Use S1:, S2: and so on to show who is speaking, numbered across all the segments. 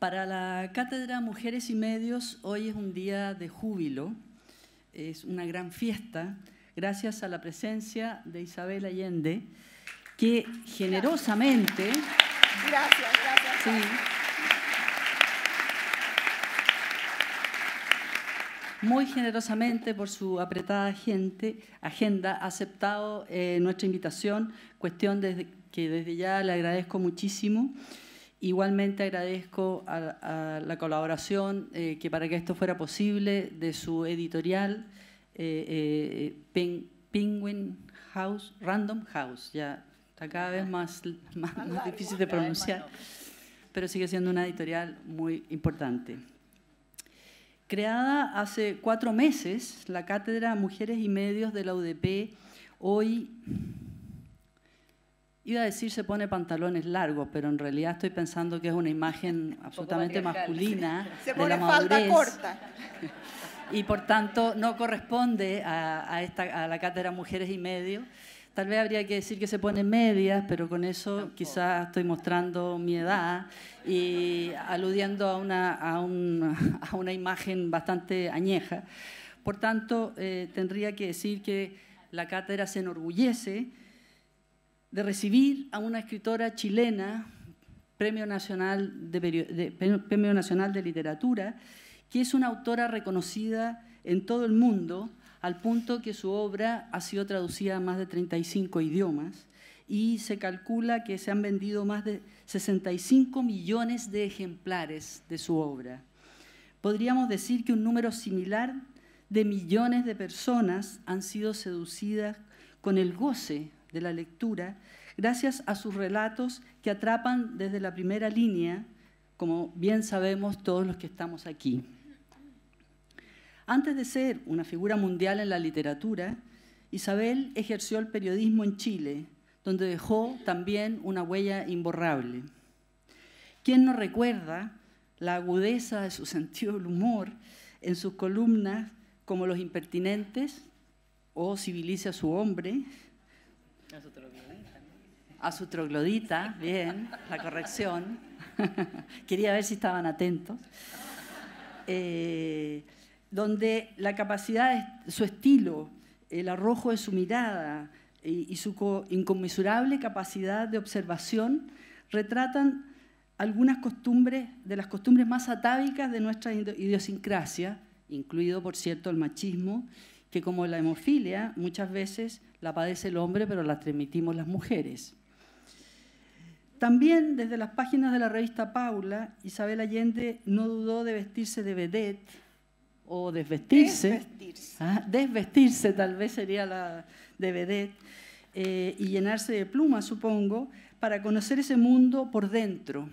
S1: Para la Cátedra Mujeres y Medios, hoy es un día de júbilo, es una gran fiesta, gracias a la presencia de Isabel Allende, que generosamente...
S2: Gracias, gracias. Sí,
S1: muy generosamente, por su apretada gente, agenda, ha aceptado eh, nuestra invitación, cuestión desde, que desde ya le agradezco muchísimo. Igualmente agradezco a, la colaboración eh, que para que esto fuera posible de su editorial eh, eh, Penguin House, Random House, ya está cada vez más difícil de pronunciar, pero sigue siendo una editorial muy importante. Creada hace cuatro meses, la Cátedra Mujeres y Medios de la UDP, hoy Iba a decir se pone pantalones largos, pero en realidad estoy pensando que es una imagen absolutamente masculina. Se pone de la falda corta. Y por tanto no corresponde a, la cátedra Mujeres y Medio. Tal vez habría que decir que se pone medias, pero con eso quizás estoy mostrando mi edad y aludiendo a una, a, una imagen bastante añeja. Por tanto, eh, tendría que decir que la cátedra se enorgullece de recibir a una escritora chilena, Premio Nacional de, Premio Nacional de Literatura, que es una autora reconocida en todo el mundo, al punto que su obra ha sido traducida a más de 35 idiomas y se calcula que se han vendido más de 65 millones de ejemplares de su obra. Podríamos decir que un número similar de millones de personas han sido seducidas con el goce de la lectura, gracias a sus relatos que atrapan desde la primera línea, como bien sabemos todos los que estamos aquí. Antes de ser una figura mundial en la literatura, Isabel ejerció el periodismo en Chile, donde dejó también una huella imborrable. ¿Quién no recuerda la agudeza de su sentido del humor en sus columnas como Los Impertinentes o civiliza a su hombre, a su troglodita. bien, la corrección. Quería ver si estaban atentos. Eh, donde la capacidad, su estilo, el arrojo de su mirada y, su inconmensurable capacidad de observación retratan algunas costumbres, de las costumbres más atávicas de nuestra idiosincrasia, incluido, por cierto, el machismo que como la hemofilia muchas veces la padece el hombre, pero la transmitimos las mujeres. También desde las páginas de la revista Paula, Isabel Allende no dudó de vestirse de vedette o desvestirse. Desvestirse. Ah, tal vez sería la de vedette. Eh, y llenarse de plumas, supongo, para conocer ese mundo por dentro,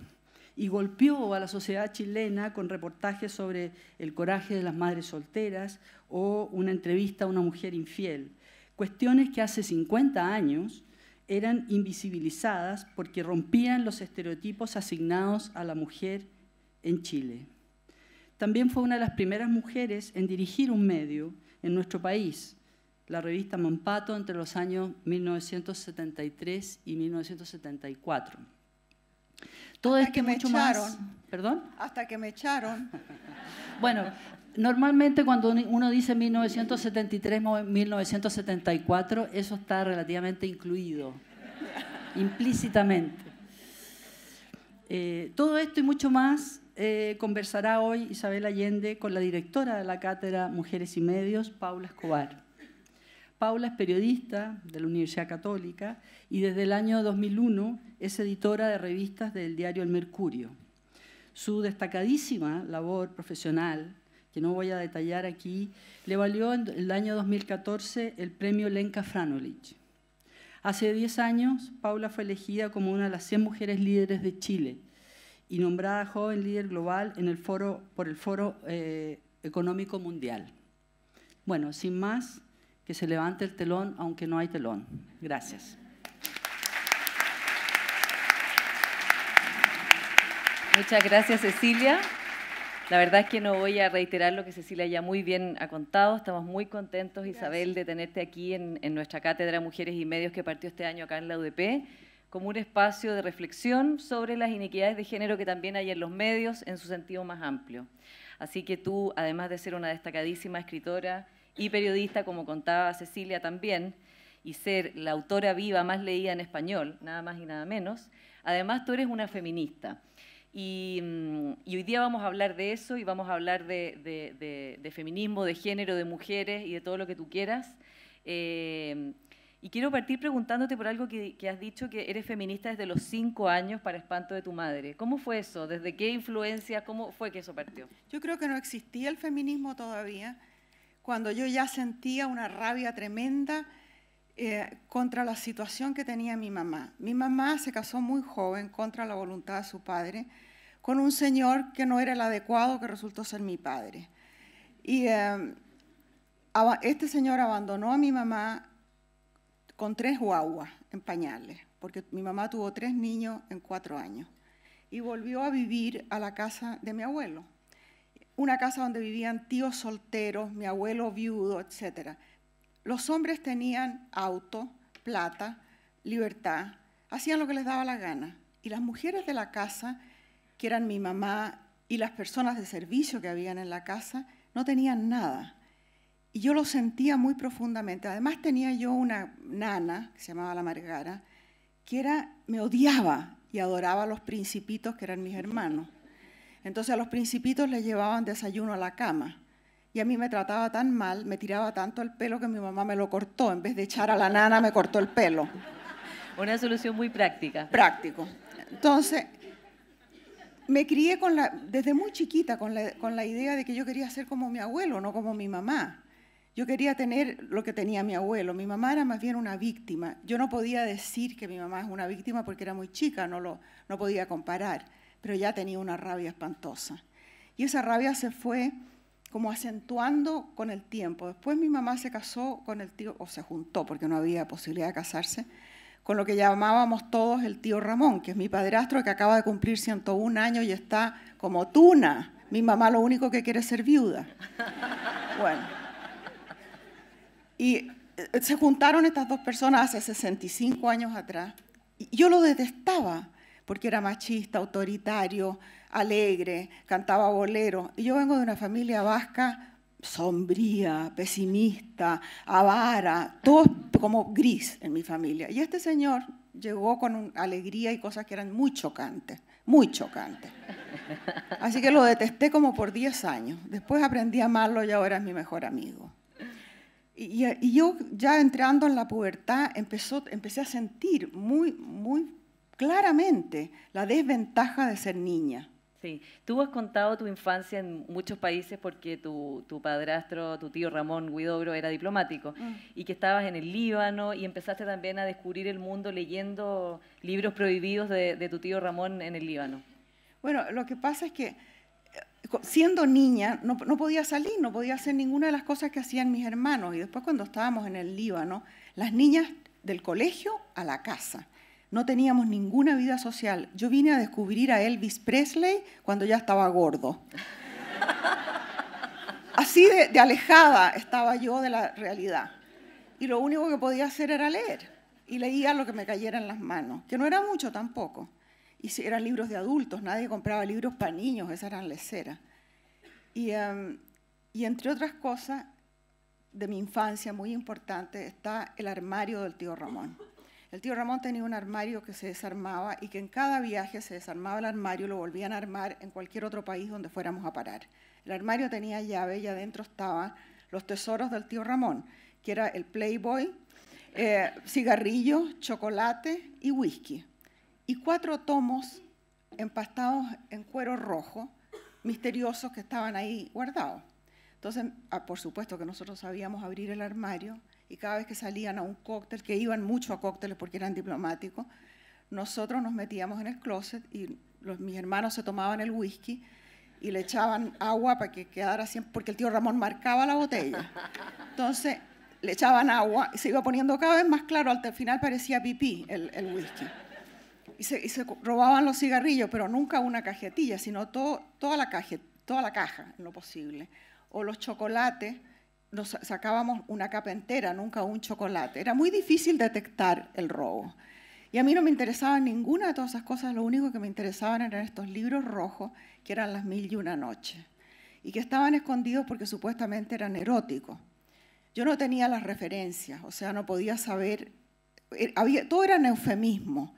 S1: y golpeó a la sociedad chilena con reportajes sobre el coraje de las madres solteras o una entrevista a una mujer infiel. Cuestiones que hace 50 años eran invisibilizadas porque rompían los estereotipos asignados a la mujer en Chile. También fue una de las primeras mujeres en dirigir un medio en nuestro país, la revista Mampato, entre los años 1973 y 1974.
S2: Todo hasta que me echaron,
S1: ¿Perdón? Hasta que me echaron. bueno, normalmente cuando uno dice 1973, 1974, eso está relativamente incluido, implícitamente. Eh, todo esto y mucho más eh, conversará hoy Isabel Allende con la directora de la cátedra Mujeres y Medios, Paula Escobar. Paula es periodista de la Universidad Católica y desde el año 2001 es editora de revistas del diario El Mercurio. Su destacadísima labor profesional, que no voy a detallar aquí, le valió en el año 2014 el premio Lenka Franolich. Hace 10 años, Paula fue elegida como una de las 100 mujeres líderes de Chile y nombrada joven líder global en el foro, por el Foro eh, Económico Mundial. Bueno, sin más, que se levante el telón aunque no hay telón. Gracias. Muchas
S3: gracias, Cecilia. La verdad es que no voy a reiterar lo que Cecilia ya muy bien ha contado. Estamos muy contentos, Isabel, de tenerte aquí en, en, nuestra cátedra Mujeres y Medios que partió este año acá en la UDP, como un espacio de reflexión sobre las inequidades de género que también hay en los medios en su sentido más amplio. Así que tú, además de ser una destacadísima escritora, y periodista, como contaba Cecilia también, y ser la autora viva más leída en español, nada más y nada menos. Además, tú eres una feminista. Y, mm, hoy día vamos a hablar de eso y vamos a hablar de, feminismo, de género, de mujeres y de todo lo que tú quieras. Eh, y quiero partir preguntándote por algo que, que, has dicho, que eres feminista desde los cinco años para espanto de tu madre. ¿Cómo fue eso? ¿Desde qué influencia? ¿Cómo fue que eso partió?
S2: Yo creo que no existía el feminismo todavía cuando yo ya sentía una rabia tremenda eh, contra la situación que tenía mi mamá. Mi mamá se casó muy joven contra la voluntad de su padre con un señor que no era el adecuado, que resultó ser mi padre. Y eh, este señor abandonó a mi mamá con tres guaguas en pañales, porque mi mamá tuvo tres niños en cuatro años, y volvió a vivir a la casa de mi abuelo, una casa donde vivían tíos solteros, mi abuelo viudo, etcétera. Los hombres tenían auto, plata, libertad, hacían lo que les daba la gana. Y las mujeres de la casa, que eran mi mamá y las personas de servicio que habían en la casa, no tenían nada. Y yo lo sentía muy profundamente. Además tenía yo una nana, que se llamaba la Margara, que era, me odiaba y adoraba a los principitos que eran mis hermanos. Entonces a los principitos les llevaban desayuno a la cama. Y a mí me trataba tan mal, me tiraba tanto el pelo que mi mamá me lo cortó. En vez de echar a la nana, me cortó el pelo.
S3: Una solución muy práctica. Práctico.
S2: Entonces, me crié desde muy chiquita con la, con la idea de que yo quería ser como mi abuelo, no como mi mamá. Yo quería tener lo que tenía mi abuelo. Mi mamá era más bien una víctima. Yo no podía decir que mi mamá es una víctima porque era muy chica, no, lo, no podía comparar pero ya tenía una rabia espantosa. Y esa rabia se fue como acentuando con el tiempo. Después mi mamá se casó con el tío, o se juntó, porque no había posibilidad de casarse, con lo que llamábamos todos el tío Ramón, que es mi padrastro que acaba de cumplir 101 años y está como tuna. Mi mamá lo único que quiere es ser viuda. Bueno. Y eh, se juntaron estas dos personas hace 65 años atrás. Y yo lo detestaba porque era machista, autoritario, alegre, cantaba bolero. Y yo vengo de una familia vasca sombría, pesimista, avara, todo como gris en mi familia. Y este señor llegó con alegría y cosas que eran muy chocantes, muy chocantes. Así que lo detesté como por 10 años. Después aprendí a amarlo y ahora es mi mejor amigo. Y, yo ya entrando en la pubertad empezó, empecé a sentir muy, muy claramente la desventaja de ser niña.
S3: Sí, tú has contado tu infancia en muchos países porque tu, padrastro, tu tío Ramón Guidobro era diplomático mm. y que estabas en el Líbano y empezaste también a descubrir el mundo leyendo libros prohibidos de, tu tío Ramón en el Líbano.
S2: Bueno, lo que pasa es que eh, siendo niña no, podía salir, no podía hacer ninguna de las cosas que hacían mis hermanos y después cuando estábamos en el Líbano, las niñas del colegio a la casa no teníamos ninguna vida social. Yo vine a descubrir a Elvis Presley cuando ya estaba gordo. Así de, alejada estaba yo de la realidad. Y lo único que podía hacer era leer. Y leía lo que me cayera en las manos, que no era mucho tampoco. Y eran libros de adultos, nadie compraba libros para niños, esas eran leceras. Y, em, y entre otras cosas, de mi infancia muy importante está el armario del tío Ramón. El tío Ramón tenía un armario que se desarmaba y que en cada viaje se desarmaba el armario y lo volvían a armar en cualquier otro país donde fuéramos a parar. El armario tenía llave y adentro estaban los tesoros del tío Ramón, que era el Playboy, eh, cigarrillos, chocolate y whisky. Y cuatro tomos empastados en cuero rojo, misteriosos que estaban ahí guardados. Entonces, ah, por supuesto que nosotros sabíamos abrir el armario, y cada vez que salían a un cóctel, que iban mucho a cócteles porque eran diplomáticos, nosotros nos metíamos en el closet y los, mis hermanos se tomaban el whisky y le echaban agua para que quedara siempre, porque el tío Ramón marcaba la botella. Entonces le echaban agua y se iba poniendo cada vez más claro, hasta el final parecía pipí el, whisky. Y se, robaban los cigarrillos, pero nunca una cajetilla, sino toda, la toda la caja en lo posible. O los chocolates, nos sacábamos una capa entera, nunca un chocolate. Era muy difícil detectar el robo. Y a mí no me interesaban ninguna de todas esas cosas, lo único que me interesaban eran estos libros rojos, que eran las mil y una noche y que estaban escondidos porque supuestamente eran eróticos. Yo no tenía las referencias, o sea, no podía saber, eh, todo era eufemismo.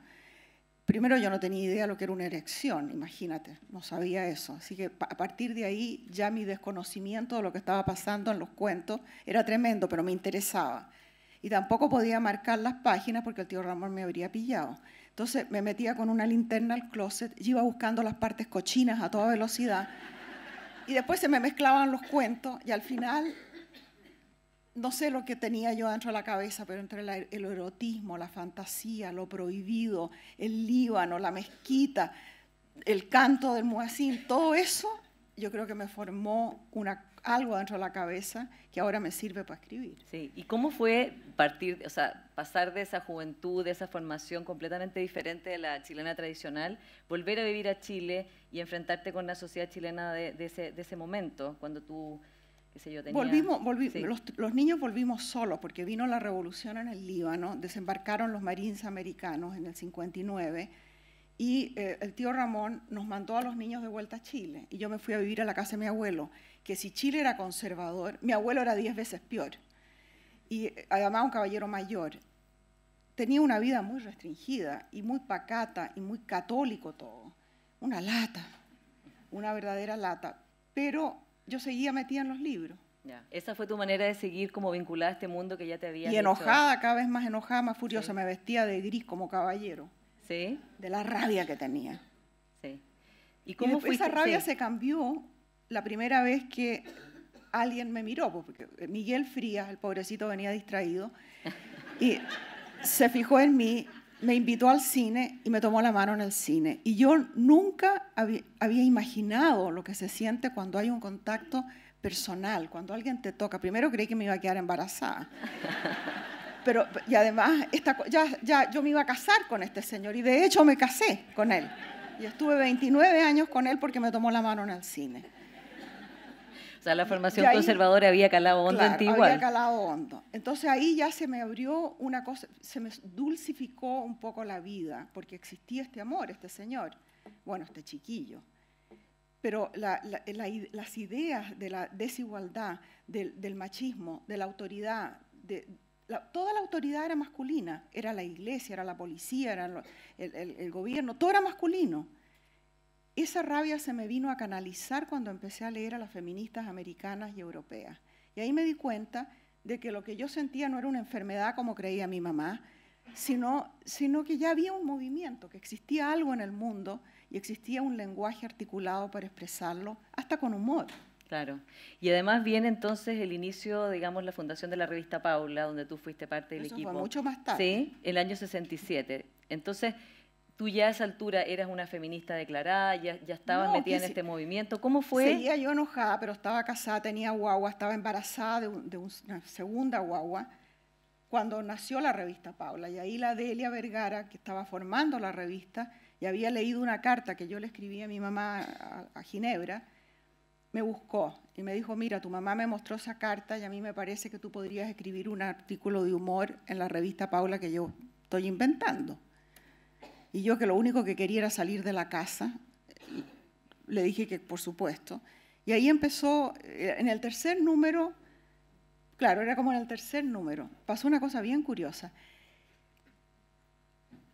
S2: Primero yo no tenía idea lo que era una erección, imagínate, no sabía eso. Así que a partir de ahí ya mi desconocimiento de lo que estaba pasando en los cuentos era tremendo, pero me interesaba. Y tampoco podía marcar las páginas porque el tío Ramón me habría pillado. Entonces me metía con una linterna al closet y iba buscando las partes cochinas a toda velocidad. Y después se me mezclaban los cuentos y al final no sé lo que tenía yo dentro de la cabeza, pero entre el, erotismo, la fantasía, lo prohibido, el Líbano, la mezquita, el canto del muacín, todo eso, yo creo que me formó algo dentro de la cabeza que ahora me sirve para escribir.
S3: Sí, ¿y cómo fue partir, o sea, pasar de esa juventud, de esa formación completamente diferente de la chilena tradicional, volver a vivir a Chile y enfrentarte con la sociedad chilena de, ese, de ese momento, cuando tú Volvimos,
S2: los, niños volvimos solos porque vino la revolución en el Líbano, desembarcaron los marines americanos en el 59 y eh, el tío Ramón nos mandó a los niños de vuelta a Chile y yo me fui a vivir a la casa de mi abuelo, que si Chile era conservador, mi abuelo era diez veces peor y eh, además un caballero mayor. Tenía una vida muy restringida y muy pacata y muy católico todo, una lata, una verdadera lata, pero yo seguía metida en los libros.
S3: Esa fue tu manera de seguir como vinculada a este mundo que ya te había. Y enojada,
S2: cada vez más enojada, más furiosa, me vestía de gris como caballero. Sí. De la rabia que tenía. Sí. ¿Y cómo fue Esa rabia se cambió la primera vez que alguien me miró, pues, porque Miguel Frías, el pobrecito, venía distraído y se fijó en mí me invitó al cine y me tomó la mano en el cine. Y yo nunca había, imaginado lo que se siente cuando hay un contacto personal, cuando alguien te toca. Primero creí que me iba a quedar embarazada. Pero, y además, ya, yo me iba a casar con este señor y de hecho me casé con él. Y estuve 29 años con él porque me tomó la mano en el cine.
S3: O sea, la formación conservadora había calado hondo en igual. Había
S2: calado hondo. Entonces ahí ya se me abrió una cosa, se me dulcificó un poco la vida, porque existía este amor, este señor, bueno, este chiquillo. Pero las ideas de la desigualdad, del, machismo, de la autoridad, de, toda la autoridad era masculina, era la iglesia, era la policía, era el, el gobierno, todo era masculino. Esa rabia se me vino a canalizar cuando empecé a leer a las feministas americanas y europeas. Y ahí me di cuenta de que lo que yo sentía no era una enfermedad como creía mi mamá, sino, sino que ya había un movimiento, que existía algo en el mundo y existía un lenguaje articulado para expresarlo, hasta con humor. Claro. Y
S3: además viene
S2: entonces el inicio, digamos, la
S3: fundación de la revista Paula, donde tú fuiste parte del Eso equipo. Fue mucho más tarde. Sí, el año 67. Entonces, tú ya a esa altura eras una feminista declarada, ya, estabas metida en este movimiento. ¿Cómo fue? Seguía
S2: yo enojada, pero estaba casada, tenía guagua, estaba embarazada de, una segunda guagua cuando nació la revista Paula. Y ahí la Delia Vergara, que estaba formando la revista y había leído una carta que yo le escribí a mi mamá a Ginebra, me buscó y me dijo, mira, tu mamá me mostró esa carta y a mí me parece que tú podrías escribir un artículo de humor en la revista Paula que yo estoy inventando y yo que lo único que quería era salir de la casa, le dije que por supuesto. Y ahí empezó, eh, en el tercer número, claro, era como en el tercer número, pasó una cosa bien curiosa.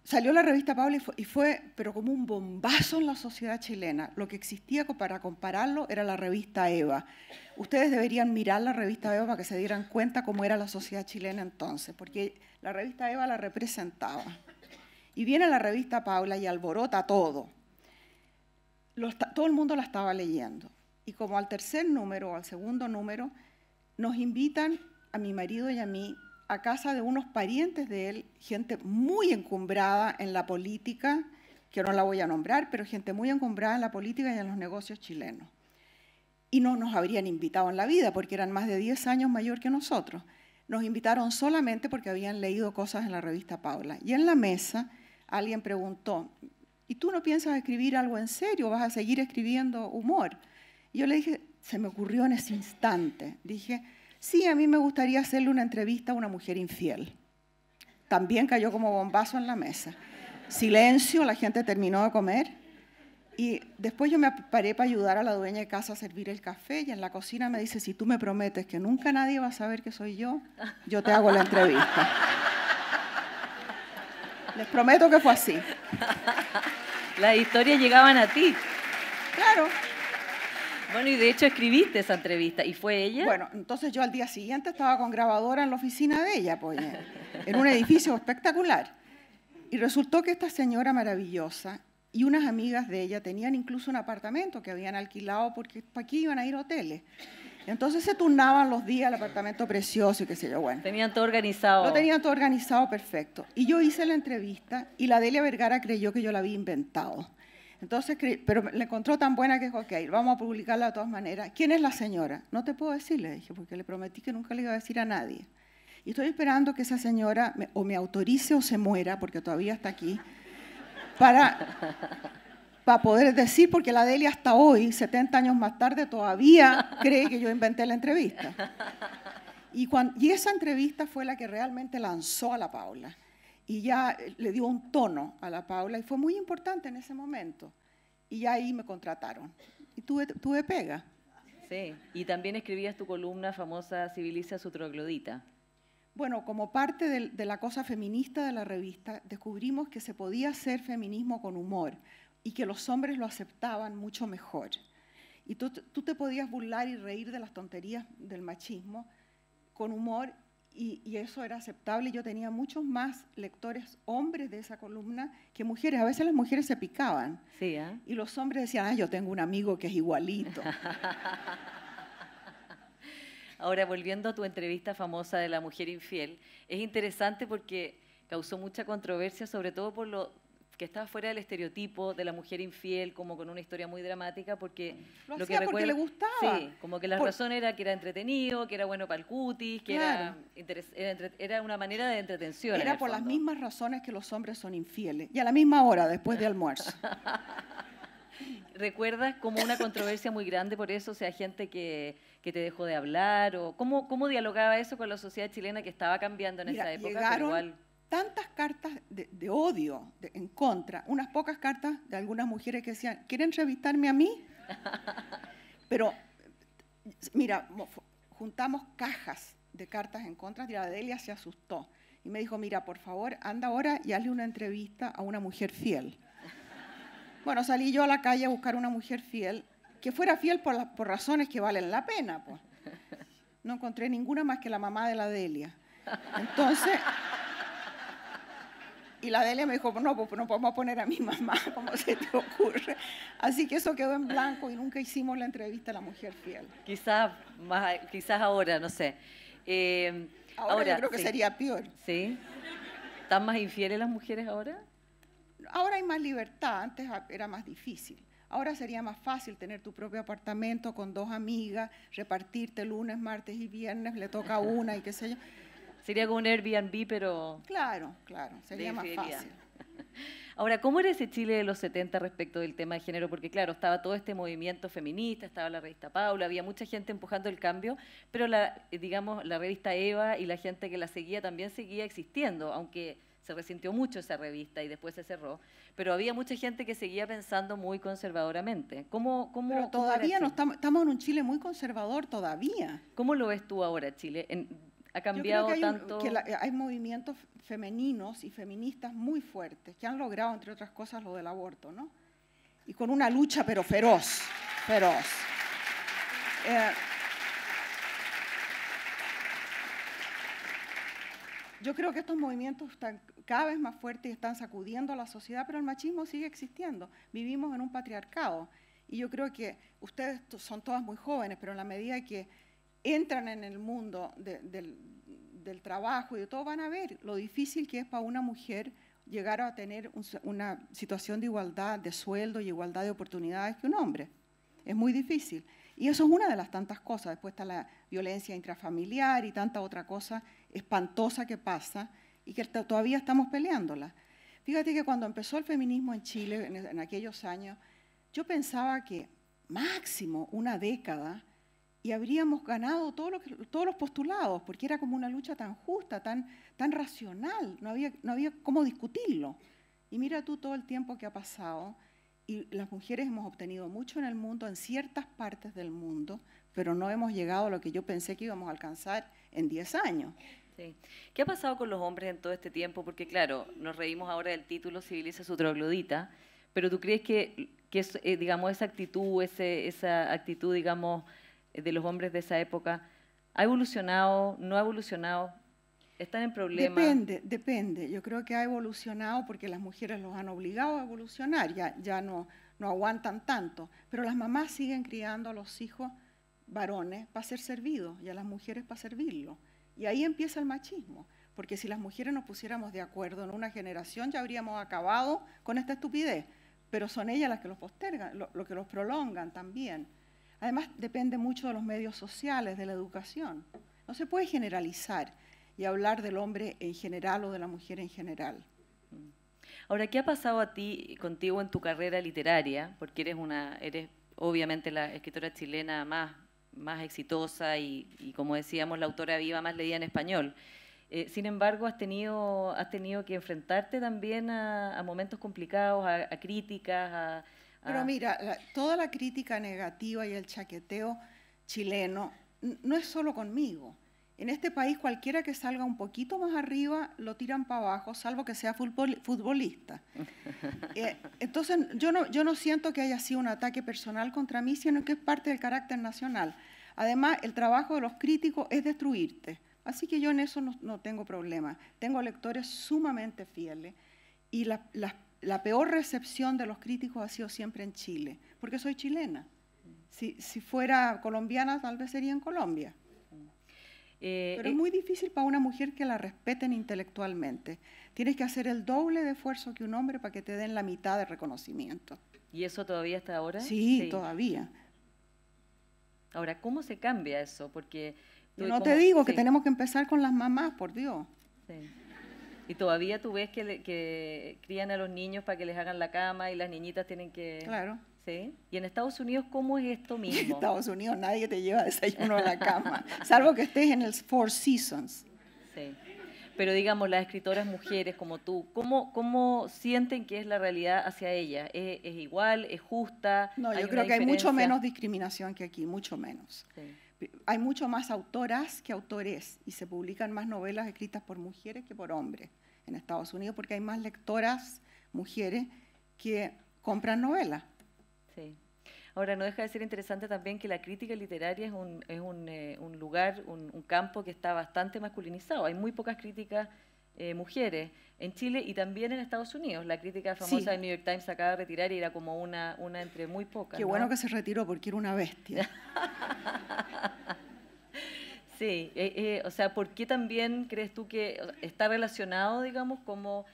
S2: Salió la revista Pablo y fue, pero como un bombazo en la sociedad chilena. Lo que existía para compararlo era la revista Eva. Ustedes deberían mirar la revista Eva para que se dieran cuenta cómo era la sociedad chilena entonces, porque la revista Eva la representaba. Y viene la revista Paula y alborota todo. todo el mundo la estaba leyendo. Y como al tercer número o al segundo número, nos invitan a mi marido y a mí a casa de unos parientes de él, gente muy encumbrada en la política, que no la voy a nombrar, pero gente muy encumbrada en la política y en los negocios chilenos. Y no nos habrían invitado en la vida porque eran más de 10 años mayor que nosotros. Nos invitaron solamente porque habían leído cosas en la revista Paula. Y en la mesa alguien preguntó, ¿y tú no piensas escribir algo en serio? ¿Vas a seguir escribiendo humor? Y yo le dije, se me ocurrió en ese instante. Dije, sí, a mí me gustaría hacerle una entrevista a una mujer infiel. También cayó como bombazo en la mesa. Silencio, la gente terminó de comer. Y después yo me paré para ayudar a la dueña de casa a servir el café y en la cocina me dice, si tú me prometes que nunca nadie va a saber que soy yo, yo te hago la entrevista. Les prometo que fue así. Las historias llegaban a ti. Claro.
S3: Bueno, y de hecho escribiste esa entrevista, ¿y fue ella? Bueno,
S2: entonces yo al día siguiente estaba con grabadora en la oficina de ella, pues, en un edificio espectacular. Y resultó que esta señora maravillosa y unas amigas de ella tenían incluso un apartamento que habían alquilado porque para aquí iban a ir hoteles. Entonces se turnaban los días el apartamento precioso y qué sé yo, bueno.
S3: Tenían todo organizado. Lo tenían
S2: todo organizado, perfecto. Y yo hice la entrevista y la Delia Vergara creyó que yo la había inventado. Entonces, pero la encontró tan buena que dijo, ok, vamos a publicarla de todas maneras. ¿Quién es la señora? No te puedo decirle, dije, porque le prometí que nunca le iba a decir a nadie. Y estoy esperando que esa señora o me autorice o se muera, porque todavía está aquí, para para poder decir, porque la Delia hasta hoy, 70 años más tarde, todavía cree que yo inventé la entrevista. Y, cuando, y esa entrevista fue la que realmente lanzó a la Paula y ya eh, le dio un tono a la Paula y fue muy importante en ese momento. Y ya ahí me contrataron y tuve, pega.
S3: Sí, y también escribías tu columna famosa Civiliza su troglodita.
S2: Bueno, como parte de, la cosa feminista de la revista, descubrimos que se podía hacer feminismo con humor, y que los hombres lo aceptaban mucho mejor. Y tú, te podías burlar y reír de las tonterías del machismo con humor y, eso era aceptable. Yo tenía muchos más lectores hombres de esa columna que mujeres. A veces las mujeres se picaban. Sí, ¿eh? Y los hombres decían, ah, yo tengo un amigo que es igualito.
S3: Ahora, volviendo a tu entrevista famosa de la mujer infiel, es interesante porque causó mucha controversia, sobre todo por lo que estaba fuera del estereotipo de la mujer infiel, como con una historia muy dramática, porque lo, que porque le gustaba. Sí, como que la razón era que era entretenido, que era bueno para el cutis, que era, era, una manera de entretención. Era por las
S2: mismas razones que los hombres son infieles, y a la misma hora, después de almuerzo.
S3: ¿Recuerdas como una controversia muy grande por eso? O sea, gente que, te dejó de hablar, o ¿cómo, dialogaba eso con la sociedad chilena que estaba cambiando en esa época?
S2: tantas cartas de, odio en contra, unas pocas cartas de algunas mujeres que decían, ¿quieren revistarme a mí? Pero, mira, juntamos cajas de cartas en contra y la Delia se asustó y me dijo, mira, por favor, anda ahora y hazle una entrevista a una mujer fiel. Bueno, salí yo a la calle a buscar una mujer fiel, que fuera fiel por, razones que valen la pena. Pues. No encontré ninguna más que la mamá de la Delia. Entonces... Y la Delia me dijo, no, pues no podemos poner a mi mamá, como se te ocurre? Así que eso quedó en blanco y nunca hicimos la entrevista a la mujer fiel.
S3: Quizás, quizás ahora, no sé. Eh, ahora, creo que sería peor. ¿Sí? ¿Están más infieles las mujeres ahora?
S2: Ahora hay más libertad, antes era más difícil. Ahora sería más fácil tener tu propio apartamento con dos amigas, repartirte lunes, martes y viernes, le toca una y qué sé yo.
S3: Sería como un Airbnb, pero...
S2: Claro, claro, sería más fácil.
S3: Ahora, ¿cómo era ese Chile de los 70 respecto del tema de género? Porque claro, estaba todo este movimiento feminista, estaba la revista Paula, había mucha gente empujando el cambio, pero la, eh, digamos, la revista Eva y la gente que la seguía también seguía existiendo, aunque se resintió mucho esa revista y después se cerró, pero había mucha gente que seguía pensando muy conservadoramente. ¿Cómo,
S2: cómo todavía no estamos, estamos en un Chile muy conservador todavía. ¿Cómo lo ves tú ahora, Chile? En, ha cambiado tanto. que eh, hay movimientos femeninos y feministas muy fuertes que han logrado, entre otras cosas, lo del aborto, ¿no? Y con una lucha, pero feroz, feroz. Eh, yo creo que estos movimientos están cada vez más fuertes y están sacudiendo a la sociedad, pero el machismo sigue existiendo. Vivimos en un patriarcado. Y yo creo que ustedes son todas muy jóvenes, pero en la medida que entran en el mundo del, trabajo y de todo, van a ver lo difícil que es para una mujer llegar a tener una situación de igualdad de sueldo y igualdad de oportunidades que un hombre. Es muy difícil. Y eso es una de las tantas cosas. Después está la violencia intrafamiliar y tanta otra cosa espantosa que pasa y que todavía estamos peleándola. Fíjate que cuando empezó el feminismo en Chile en aquellos años, yo pensaba que máximo una década y habríamos ganado todos todos los postulados, porque era como una lucha tan justa, tan, tan racional, no había, no había cómo discutirlo. Y mira tú todo el tiempo que ha pasado, y las mujeres hemos obtenido mucho en el mundo, en ciertas partes del mundo, pero no hemos llegado a lo que yo pensé que íbamos a alcanzar en 10 años.
S3: Sí. ¿Qué ha pasado con los hombres en todo este tiempo? Porque claro, nos reímos ahora del título Civiliza su troglodita, pero tú crees que, que eh, digamos, esa actitud, ese, esa actitud, digamos, de los hombres de esa época, ¿ha evolucionado, no ha evolucionado? ¿Están en problemas? Depende,
S2: depende. Yo creo que ha evolucionado porque las mujeres los han obligado a evolucionar, ya, ya no, no aguantan tanto, pero las mamás siguen criando a los hijos varones para ser servidos y a las mujeres para servirlo. Y ahí empieza el machismo, porque si las mujeres nos pusiéramos de acuerdo en una generación ya habríamos acabado con esta estupidez, pero son ellas las que los postergan, lo que los prolongan también. Además, depende mucho de los medios sociales, de la educación. No se puede generalizar y hablar del hombre en general o de la mujer en general. Mm. Ahora,
S3: ¿qué ha pasado a ti contigo en tu carrera literaria? Porque eres una, eres obviamente la escritora chilena más, más exitosa y, como decíamos, la autora viva más leída en español. Eh, sin embargo, has tenido, has tenido que enfrentarte también a,
S2: momentos complicados, a críticas, a, pero ah. mira, toda la crítica negativa y el chaqueteo chileno no es solo conmigo. En este país cualquiera que salga un poquito más arriba lo tiran para abajo, salvo que sea futbolista. Eh, entonces yo no, yo no siento que haya sido un ataque personal contra mí, sino que es parte del carácter nacional. Además, el trabajo de los críticos es destruirte. Así que yo en eso no, tengo problema. Tengo lectores sumamente fieles y la, las la peor recepción de los críticos ha sido siempre en Chile, porque soy chilena. Si, fuera colombiana, tal vez sería en Colombia.
S3: Eh, Pero eh, es muy
S2: difícil para una mujer que la respeten intelectualmente. Tienes que hacer el doble de esfuerzo que un hombre para que te den la mitad de reconocimiento.
S3: ¿Y eso todavía está ahora? Sí, todavía. Ahora, ¿cómo se cambia eso? Porque... Eh, no te digo que tenemos
S2: que empezar con las mamás, por Dios. Sí.
S3: Y todavía tú ves que, crían a los niños para que les hagan la cama y las niñitas tienen que... Claro. ¿Sí? Y en Estados Unidos,
S2: ¿cómo es esto mismo? En Estados Unidos nadie te lleva desayuno a la cama, salvo que estés en el Four Seasons.
S3: Sí. Pero digamos, las escritoras mujeres como tú, ¿cómo, cómo sienten que es la realidad hacia ellas? ¿Es, igual? ¿Es justa? No, yo creo que hay mucho menos
S2: discriminación que aquí, mucho menos. Sí hay mucho más autoras que autores y se publican más novelas escritas por mujeres que por hombres en Estados Unidos porque hay más lectoras mujeres que compran novelas. Sí.
S3: Ahora, no deja de ser interesante también que la crítica literaria es un, eh, lugar, un, un, campo que está bastante masculinizado. Hay muy pocas críticas eh, mujeres en Chile y también en Estados Unidos. La crítica famosa de New York Times acaba de retirar y era como una, una entre muy pocas. Qué bueno que
S2: se retiró porque era una bestia.
S3: sí, eh, eh, o sea, ¿por qué
S2: también crees tú que está relacionado, digamos, como...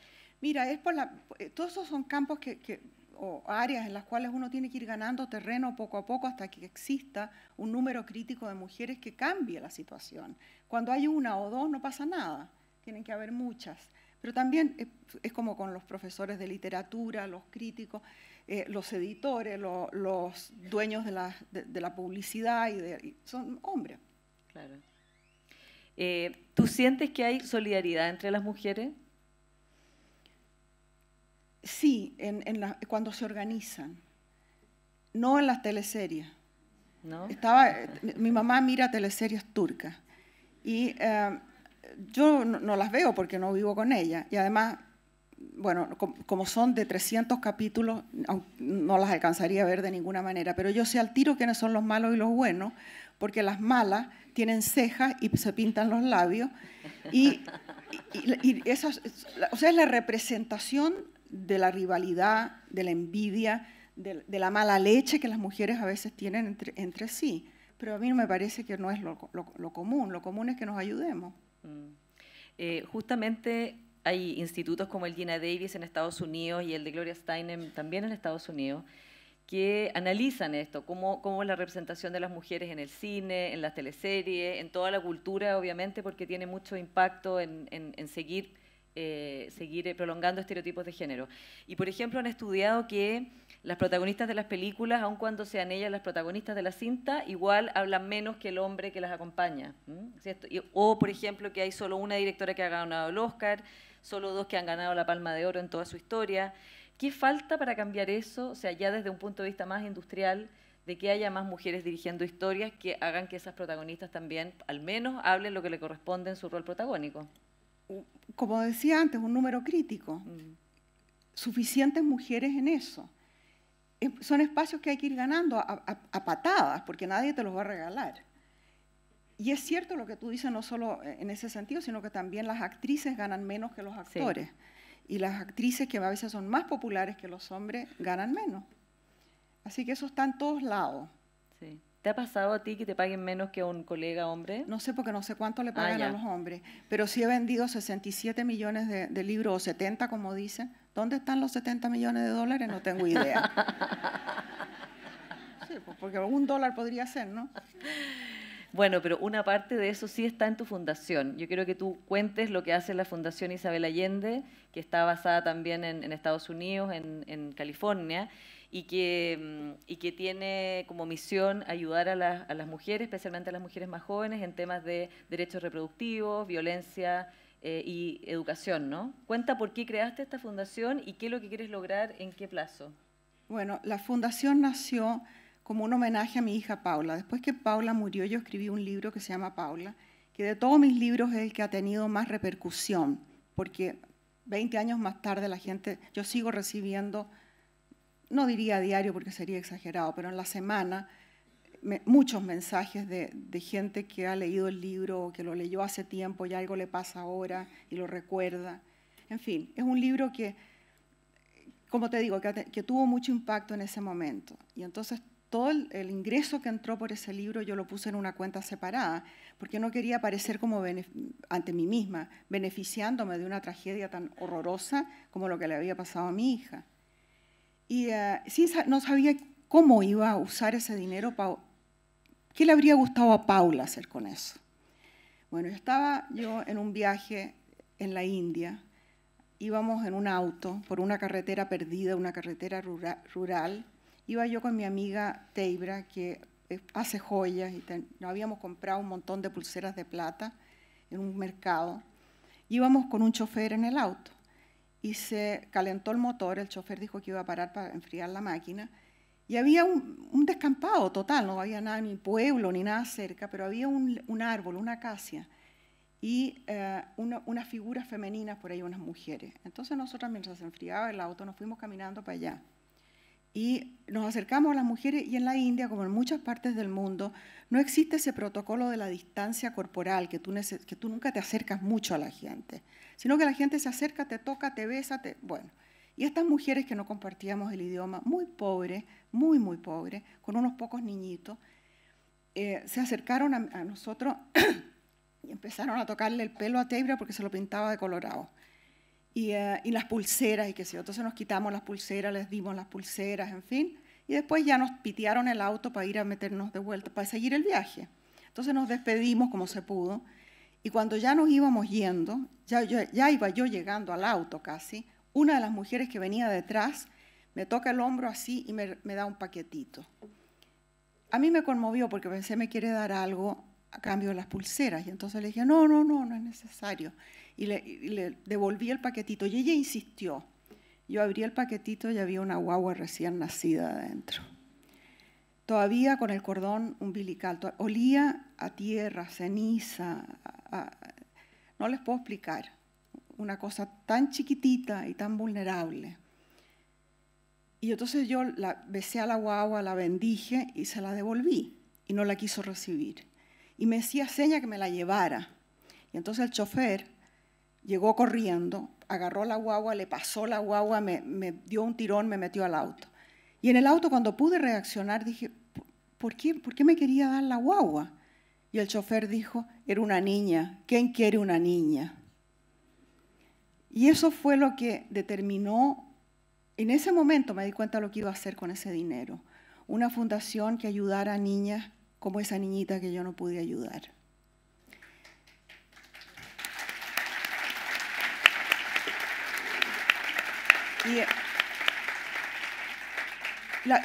S2: Mira, es por la, todos esos son campos que, o áreas en las cuales uno tiene que ir ganando terreno poco a poco hasta que exista un número crítico de mujeres que cambie la situación. Cuando hay una o dos no pasa nada tienen que haber muchas. Pero también eh, es, como con los profesores de literatura, los críticos, eh, los editores, los dueños de la, publicidad, y, de, son hombres. Claro. Eh, ¿Tú sientes que hay solidaridad entre las mujeres? Sí, cuando se organizan. No en las teleseries. ¿No? Estaba, mi mamá mira teleseries turcas. Y yo no, las veo porque no vivo con ella. Y además, bueno, como son de 300 capítulos, no las alcanzaría a ver de ninguna manera. Pero yo sé al tiro quiénes son los malos y los buenos, porque las malas tienen cejas y se pintan los labios. Y, y, o sea, es la representación de la rivalidad, de la envidia, de, la mala leche que las mujeres a veces tienen entre, sí. Pero a mí me parece que no es lo común. Lo común es que nos ayudemos.
S3: Eh, justamente hay institutos como el Gina Davis en Estados Unidos y el de Gloria Steinem también en Estados Unidos que analizan esto, cómo, cómo la representación de las mujeres en el cine, en las teleseries, en toda la cultura, obviamente, porque tiene mucho impacto en, seguir, eh, seguir prolongando estereotipos de género. Y, por ejemplo, han estudiado que las protagonistas de las películas, aun cuando sean ellas las protagonistas de la cinta, igual hablan menos que el hombre que las acompaña. o, por ejemplo, que hay solo una directora que ha ganado el Oscar, solo dos que han ganado la Palma de Oro en toda su historia. ¿Qué falta para cambiar eso? O sea, ya desde un punto de vista más industrial, de que haya más mujeres dirigiendo historias que hagan que esas protagonistas también, al menos, hablen lo que le corresponde en su rol protagónico.
S2: Como decía antes, un número crítico. Mm. Suficientes mujeres en eso son espacios que hay que ir ganando a, patadas, porque nadie te los va a regalar. Y es cierto lo que tú dices, no solo en ese sentido, sino que también las actrices ganan menos que los actores. Y las actrices, que a veces son más populares que los hombres, ganan menos. Así que eso está en todos lados. ¿Te ha pasado a ti que te paguen menos que a un colega hombre? No sé, porque no sé cuánto le ah, pagan a los hombres, pero sí he vendido 67 millones de, libros, o 70 como dicen. ¿Dónde están los 70 millones de dólares? No tengo idea. sí, pues porque un dólar podría ser, ¿no?
S3: Bueno, pero una parte de eso sí está en tu fundación. Yo quiero que tú cuentes lo que hace la Fundación Isabel Allende, que está basada también en, Estados Unidos, en California, y que, mm, que tiene como misión ayudar a, las mujeres, especialmente a las mujeres más jóvenes, en temas de derechos reproductivos, violencia eh, y educación, ¿no? Cuenta por qué creaste esta fundación y qué es lo que quieres lograr, en qué plazo.
S2: Bueno, la fundación nació como un homenaje a mi hija Paula. Después que Paula murió, yo escribí un libro que se llama Paula, que de todos mis libros es el que ha tenido más repercusión, porque 20 años más tarde la gente, yo sigo recibiendo no diría diario porque sería exagerado, pero en la semana muchos mensajes de, gente que ha leído el libro que lo leyó hace tiempo y algo le pasa ahora y lo recuerda. En fin, es un libro que, como te digo, que, tuvo mucho impacto en ese momento. Y entonces todo el, el, ingreso que entró por ese libro yo lo puse en una cuenta separada, porque no quería aparecer como ante mí misma, beneficiándome de una tragedia tan horrorosa como lo que le había pasado a mi hija. Y eh, no sabía cómo iba a usar ese dinero. ¿Qué le habría gustado a Paula hacer con eso? Bueno, estaba yo en un viaje en la India. Íbamos en un auto por una carretera perdida, una carretera rural. Iba yo con mi amiga Teibra, que eh, hace joyas, y nos habíamos comprado un montón de pulseras de plata en un mercado. Íbamos con un chofer en el auto y se calentó el motor, el chofer dijo que iba a parar para enfriar la máquina, y había un, descampado total, no había nada, ni pueblo, ni nada cerca, pero había un, árbol, una acacia, y eh, unas una figuras femeninas por ahí, unas mujeres. Entonces nosotros, mientras se enfriaba el auto nos fuimos caminando para allá. Y nos acercamos a las mujeres y en la India, como en muchas partes del mundo, no existe ese protocolo de la distancia corporal, que tú, que tú nunca te acercas mucho a la gente, sino que la gente se acerca, te toca, te besa, te, bueno. Y estas mujeres que no compartíamos el idioma, muy pobres, muy, muy pobres, con unos pocos niñitos, eh, se acercaron a, a nosotros y empezaron a tocarle el pelo a Teibra porque se lo pintaba de colorado. Eh, y, las pulseras y qué sé yo. Entonces nos quitamos las pulseras, les dimos las pulseras, en fin. Y después ya nos pitearon el auto para ir a meternos de vuelta, para seguir el viaje. Entonces nos despedimos como se pudo. Y cuando ya nos íbamos yendo, ya, ya, ya iba yo llegando al auto casi, una de las mujeres que venía detrás me toca el hombro así y me, me da un paquetito. A mí me conmovió porque pensé me quiere dar algo a cambio de las pulseras. Y entonces le dije, no, no, no, no es necesario y le, devolví el paquetito. Y ella insistió. Yo abrí el paquetito y había una guagua recién nacida adentro. Todavía con el cordón umbilical. Olía a tierra, ceniza. no les puedo explicar. Una cosa tan chiquitita y tan vulnerable. Y entonces yo la besé a la guagua, la bendije y se la devolví. Y no la quiso recibir. Y me hacía seña que me la llevara. Y entonces el chofer Llegó corriendo, agarró la guagua, le pasó la guagua, me, dio un tirón, me metió al auto. Y en el auto, cuando pude reaccionar, dije, ¿por qué, ¿por qué me quería dar la guagua? Y el chofer dijo, era una niña, ¿quién quiere una niña? Y eso fue lo que determinó, en ese momento me di cuenta lo que iba a hacer con ese dinero, una fundación que ayudara a niñas como esa niñita que yo no pude ayudar. Y,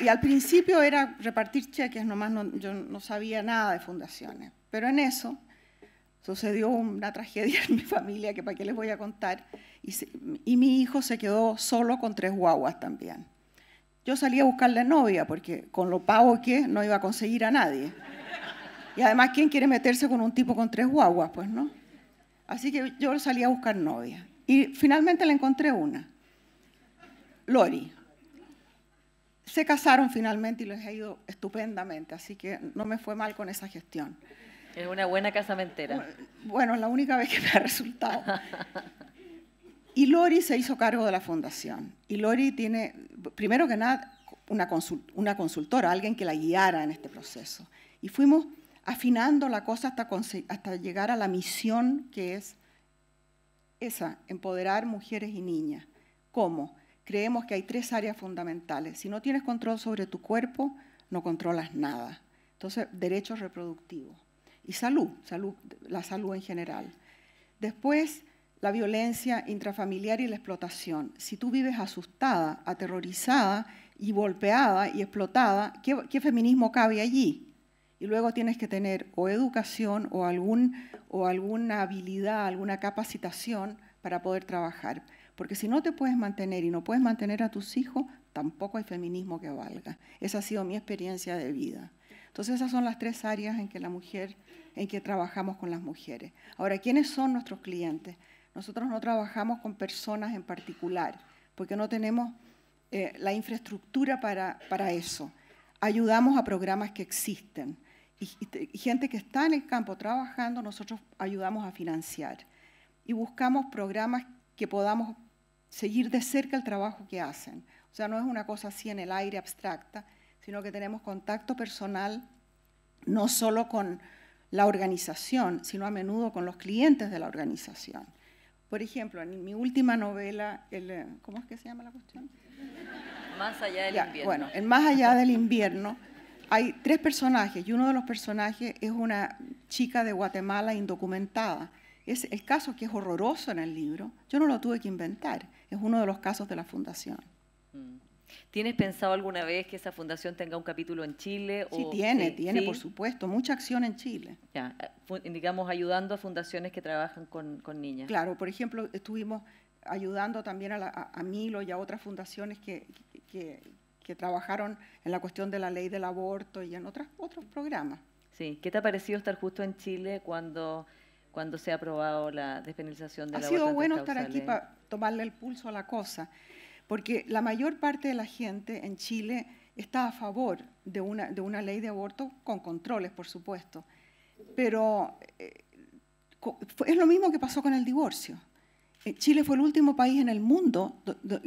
S2: al principio era repartir cheques, nomás no, yo no sabía nada de fundaciones. Pero en eso sucedió una tragedia en mi familia que para qué les voy a contar. Y, mi hijo se quedó solo con tres guaguas también. Yo salí a buscarle novia porque con lo pavo que no iba a conseguir a nadie. Y además, ¿quién quiere meterse con un tipo con tres guaguas? Pues no. Así que yo salí a buscar novia. Y finalmente le encontré una. Lori. Se casaron finalmente y les ha ido estupendamente, así que no me fue mal con esa gestión.
S3: Es una buena casamentera.
S2: Bueno, es la única vez que me ha resultado. Y Lori se hizo cargo de la fundación. Y Lori tiene, primero que nada, una, consultora, alguien que la guiara en este proceso. Y fuimos afinando la cosa hasta, hasta llegar a la misión que es esa, empoderar mujeres y niñas. ¿Cómo? creemos que hay tres áreas fundamentales. Si no tienes control sobre tu cuerpo, no controlas nada. Entonces, derechos reproductivos y salud, salud la salud en general. Después, la violencia intrafamiliar y la explotación. Si tú vives asustada, aterrorizada y golpeada y explotada, ¿qué, feminismo cabe allí? Y luego tienes que tener o educación o alguna habilidad, alguna capacitación para poder trabajar. Porque si no te puedes mantener y no puedes mantener a tus hijos, tampoco hay feminismo que valga. Esa ha sido mi experiencia de vida. Entonces esas son las tres áreas en que la mujer, en que trabajamos con las mujeres. Ahora, ¿quiénes son nuestros clientes? Nosotros no trabajamos con personas en particular, porque no tenemos eh, la infraestructura para, para eso. Ayudamos a programas que existen. Y, y, gente que está en el campo trabajando, nosotros ayudamos a financiar. Y buscamos programas que podamos seguir de cerca el trabajo que hacen. O sea, no es una cosa así en el aire abstracta, sino que tenemos contacto personal no solo con la organización, sino a menudo con los clientes de la organización. Por ejemplo, en mi última novela, eh, ¿cómo es que se llama la cuestión?
S3: Más allá del invierno. Bueno,
S2: en Más allá del invierno hay tres personajes y uno de los personajes es una chica de Guatemala indocumentada. Es el caso que es horroroso en el libro. Yo no lo tuve que inventar es uno de los casos de la fundación. Mm.
S3: ¿Tienes pensado alguna vez que esa fundación tenga un capítulo en Chile? O, sí, tiene, tiene, por
S2: supuesto, mucha acción en Chile. Ya, eh, digamos, ayudando a fundaciones que trabajan con, con niñas. Claro, por ejemplo, estuvimos ayudando también a, Milo y a otras fundaciones que, trabajaron en la cuestión de la ley del aborto y en otros
S3: programas. Sí, ¿qué te ha parecido estar justo en Chile cuando cuando se ha aprobado la
S2: despenalización
S3: de ha Ha sido bueno estar aquí para
S2: tomarle el pulso a la cosa, porque la mayor parte de la gente en Chile está a favor de una, de una ley de aborto con controles, por supuesto, pero eh, es lo mismo que pasó con el divorcio. Eh, Chile fue el último país en el mundo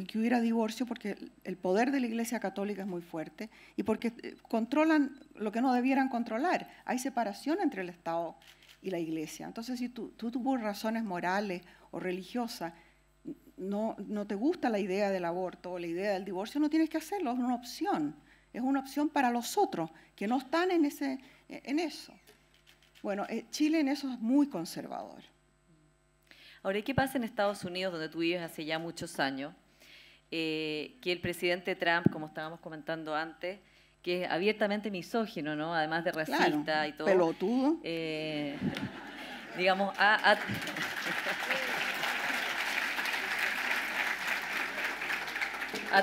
S2: que hubiera divorcio porque el poder de la Iglesia Católica es muy fuerte y porque eh, controlan lo que no debieran controlar. Hay separación entre el Estado y la iglesia. Entonces, si tú, por razones morales o religiosas no, no te gusta la idea del aborto o la idea del divorcio, no tienes que hacerlo, es una opción. Es una opción para los otros que no están en, ese, en eso. Bueno, eh, Chile en eso es muy conservador.
S3: Ahora, qué pasa en Estados Unidos, donde tú vives hace ya muchos años? Eh, que el presidente Trump, como estábamos comentando antes, que es abiertamente misógino, ¿no? Además de racista y todo. Pelotudo. Eh, digamos, ha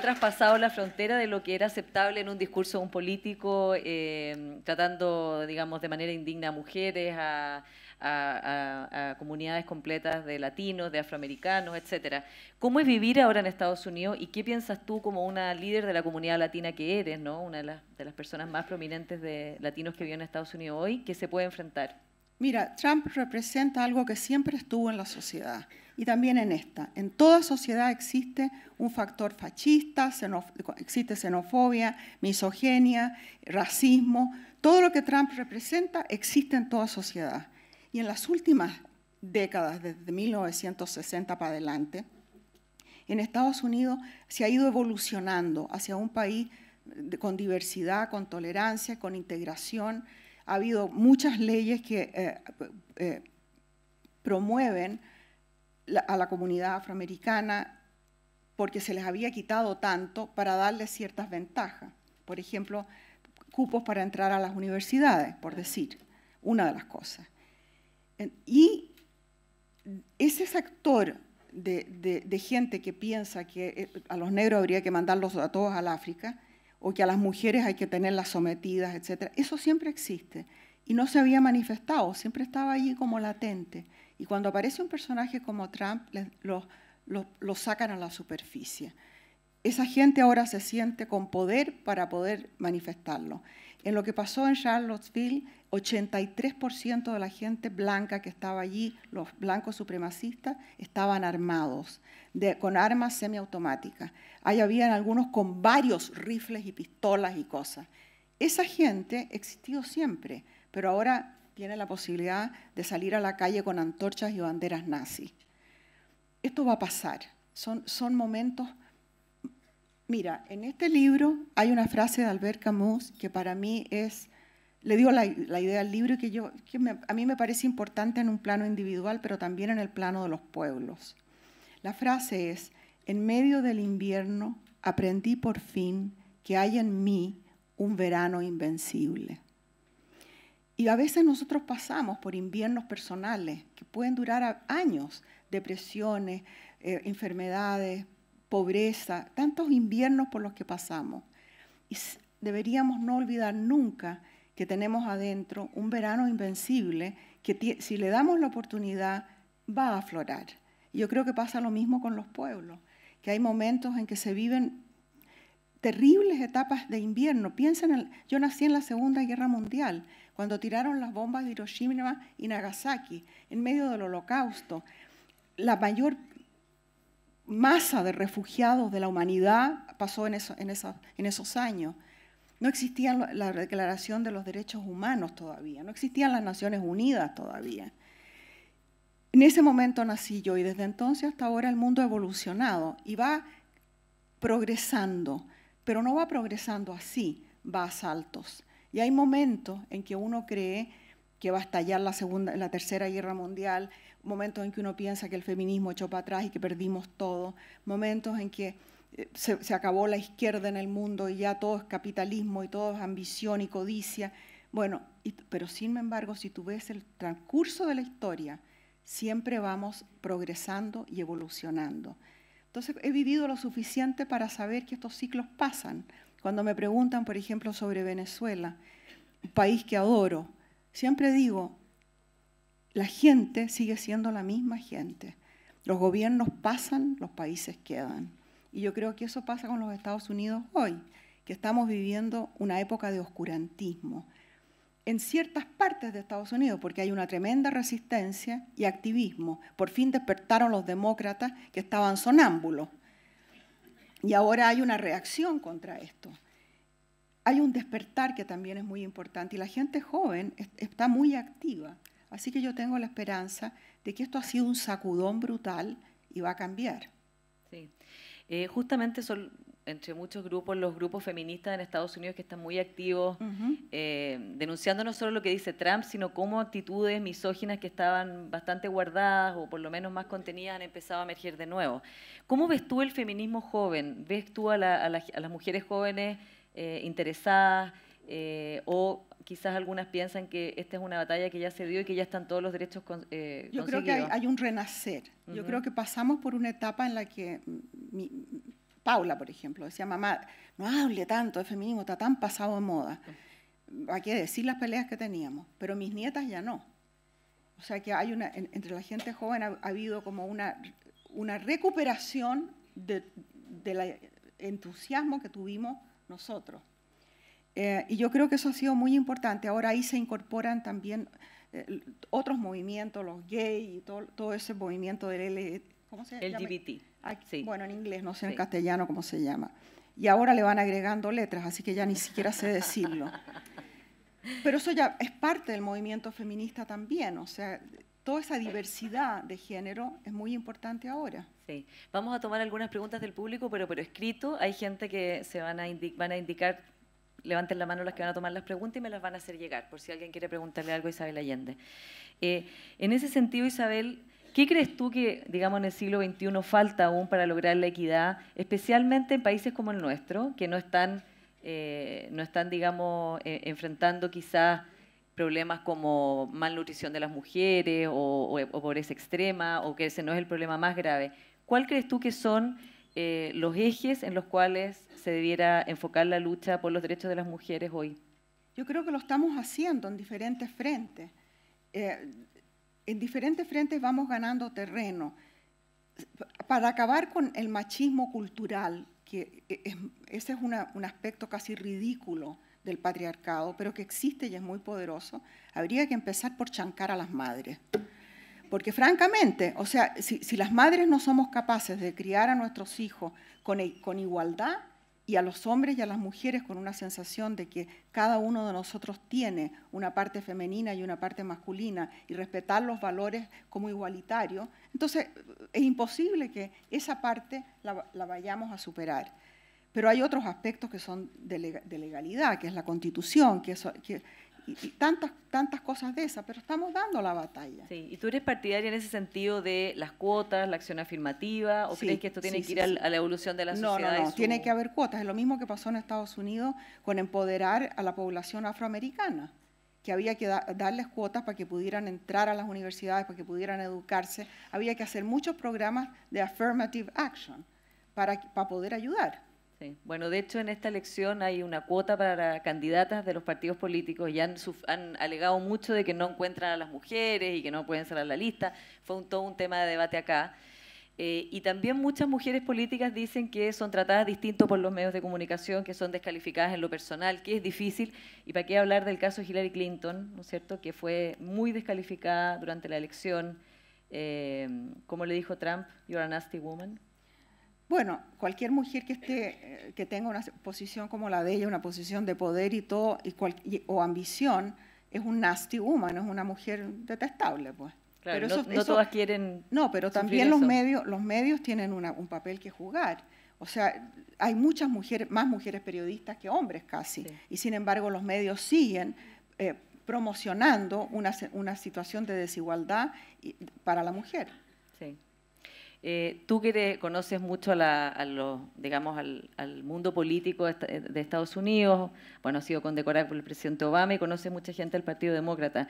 S3: traspasado la frontera de lo que era aceptable en un discurso de un político, eh, tratando, digamos, de manera indigna a mujeres, a, a, comunidades completas de latinos, de afroamericanos, etcétera. ¿Cómo es vivir ahora en Estados Unidos y qué piensas tú como una líder de la comunidad latina que eres, ¿no? una de las, personas más prominentes de latinos que
S2: viven en Estados Unidos hoy, que se puede enfrentar? Mira, Trump representa algo que siempre estuvo en la sociedad y también en esta. En toda sociedad existe un factor fascista, existe xenofobia, misoginia, racismo. Todo lo que Trump representa existe en toda sociedad. Y en las últimas décadas, desde 1960 para adelante, en Estados Unidos se ha ido evolucionando hacia un país con diversidad, con tolerancia, con integración. Ha habido muchas leyes que eh, eh, promueven a la comunidad afroamericana porque se les había quitado tanto para darles ciertas ventajas. Por ejemplo, cupos para entrar a las universidades, por decir, una de las cosas. Y ese sector de, gente que piensa que eh, a los negros habría que mandarlos a todos al África o que a las mujeres hay que tenerlas sometidas, etcétera, Eso siempre existe y no se había manifestado, siempre estaba allí como latente. Y cuando aparece un personaje como Trump, los lo sacan a la superficie. Esa gente ahora se siente con poder para poder manifestarlo. En lo que pasó en Charlottesville, 83% de la gente blanca que estaba allí, los blancos supremacistas, estaban armados con armas semiautomáticas. Ahí habían algunos con varios rifles y pistolas y cosas. Esa gente existió siempre, pero ahora tiene la posibilidad de salir a la calle con antorchas y banderas nazis. Esto va a pasar. Son, son momentos... Mira, en este libro hay una frase de Albert Camus que para mí es le dio la, idea al libro que, yo, que a mí me parece importante en un plano individual, pero también en el plano de los pueblos. La frase es, en medio del invierno aprendí por fin que hay en mí un verano invencible. Y a veces nosotros pasamos por inviernos personales que pueden durar años, depresiones, eh, enfermedades, pobreza, tantos inviernos por los que pasamos. Y deberíamos no olvidar nunca que tenemos adentro, un verano invencible, que si le damos la oportunidad va a aflorar. yo creo que pasa lo mismo con los pueblos, que hay momentos en que se viven terribles etapas de invierno. Piensen, en yo nací en la Segunda Guerra Mundial, cuando tiraron las bombas de Hiroshima y Nagasaki, en medio del holocausto. La mayor masa de refugiados de la humanidad pasó en esos años. No existía la Declaración de los Derechos Humanos todavía, no existían las Naciones Unidas todavía. En ese momento nací yo y desde entonces hasta ahora el mundo ha evolucionado y va progresando, pero no va progresando así, va a saltos. Y hay momentos en que uno cree que va a estallar la, segunda, la tercera guerra mundial, momentos en que uno piensa que el feminismo echó para atrás y que perdimos todo, momentos en que se, acabó la izquierda en el mundo y ya todo es capitalismo y todo es ambición y codicia. Bueno, pero sin embargo, si tú ves el transcurso de la historia, siempre vamos progresando y evolucionando. Entonces, he vivido lo suficiente para saber que estos ciclos pasan. Cuando me preguntan, por ejemplo, sobre Venezuela, un país que adoro, siempre digo, la gente sigue siendo la misma gente. Los gobiernos pasan, los países quedan. Y yo creo que eso pasa con los Estados Unidos hoy, que estamos viviendo una época de oscurantismo en ciertas partes de Estados Unidos, porque hay una tremenda resistencia y activismo. Por fin despertaron los demócratas que estaban sonámbulos. Y ahora hay una reacción contra esto. Hay un despertar que también es muy importante y la gente joven está muy activa. Así que yo tengo la esperanza de que esto ha sido un sacudón brutal y va a cambiar.
S3: Sí. Eh, justamente son entre muchos grupos, los grupos feministas en Estados Unidos que están muy activos, eh, denunciando no solo lo que dice Trump, sino cómo actitudes misóginas que estaban bastante guardadas o por lo menos más contenidas han empezado a emerger de nuevo. ¿Cómo ves tú el feminismo joven? ¿Ves tú a, las mujeres jóvenes eh, interesadas? Eh, o quizás algunas piensan que esta es una batalla que ya se dio y que ya están todos los derechos con, eh, Yo creo que hay,
S2: un renacer. Yo creo que pasamos por una etapa en la que Paula, por ejemplo, decía, mamá, no hable tanto de feminismo, está tan pasado de moda. Hay que decir las peleas que teníamos, pero mis nietas ya no. O sea que hay una, entre la gente joven ha, habido como una, recuperación del entusiasmo que tuvimos nosotros. Eh, y yo creo que eso ha sido muy importante. Ahora ahí se incorporan también eh, otros movimientos, los gays y todo, todo, ese movimiento del LGBT. Bueno, en inglés, no sé en castellano cómo se llama. Y ahora le van agregando letras, así que ya ni siquiera sé decirlo. Pero eso ya es parte del movimiento feminista también, o sea, toda esa diversidad de género es muy importante ahora.
S3: Sí, vamos a tomar algunas preguntas del público, pero por escrito. Hay gente que se van a, van a indicar levanten la mano las que van a tomar las preguntas y me las van a hacer llegar, por si alguien quiere preguntarle algo a Isabel Allende. Eh, en ese sentido, Isabel, ¿Qué crees tú que, digamos, en el siglo XXI falta aún para lograr la equidad, especialmente en países como el nuestro, que no están, eh, no están digamos, eh, enfrentando quizás problemas como malnutrición de las mujeres o, o, pobreza extrema, o que ese no es el problema más grave? ¿Cuál crees tú que son eh, los ejes en los cuales se debiera enfocar la lucha por los derechos de las mujeres hoy?
S2: Yo creo que lo estamos haciendo en diferentes frentes. Eh, en diferentes frentes vamos ganando terreno. Para acabar con el machismo cultural, que e, ese es un aspecto casi ridículo del patriarcado, pero que existe y es muy poderoso, habría que empezar por chancar a las madres. Porque francamente, o sea, si, las madres no somos capaces de criar a nuestros hijos con, e, con igualdad y a los hombres y a las mujeres con una sensación de que cada uno de nosotros tiene una parte femenina y una parte masculina y respetar los valores como igualitario, entonces es imposible que esa parte la, vayamos a superar. Pero hay otros aspectos que son de, legalidad, que es la constitución, que, es y, tantas, tantas cosas de esas, pero estamos dando la batalla. Sí,
S3: y tú eres partidaria en ese sentido de las cuotas, la acción afirmativa, o crees que esto tiene que ir a, la evolución de la no, sociedad? No, no, no, tiene que
S2: haber cuotas. Es lo mismo que pasó en Estados Unidos con empoderar a la población afroamericana que había que darles cuotas para que pudieran entrar a las universidades, para que pudieran educarse. Había que hacer muchos programas de affirmative action para poder ayudar.
S3: Bueno, de hecho en esta elección hay una cuota para candidatas de los partidos políticos y han, alegado mucho de que no encuentran a las mujeres y que no pueden ser a la lista. Fue un, todo un tema de debate acá. Eh, y también muchas mujeres políticas dicen que son tratadas distinto por los medios de comunicación, que son descalificadas en lo personal, que es difícil. Y para qué hablar del caso Hillary Clinton, ¿no es cierto?, que fue muy descalificada durante la elección. Eh, como le dijo Trump, you're a nasty woman.
S2: Bueno, cualquier mujer que, esté, eh, que tenga una posición como la de ella, una posición de poder y todo, y o ambición, es un nasty woman, es una mujer detestable, pues. Claro, pero no, todas quieren. No, pero también los medios, los medios tienen un papel que jugar. O sea, hay muchas mujeres, más mujeres periodistas que hombres casi, y sin embargo los medios siguen eh, promocionando una, una, situación de desigualdad para la mujer. Sí.
S3: Eh, tú que conoces mucho al, mundo político eh, de Estados Unidos, bueno, ha sido condecorado por el presidente Obama y conoces mucha gente del Partido Demócrata.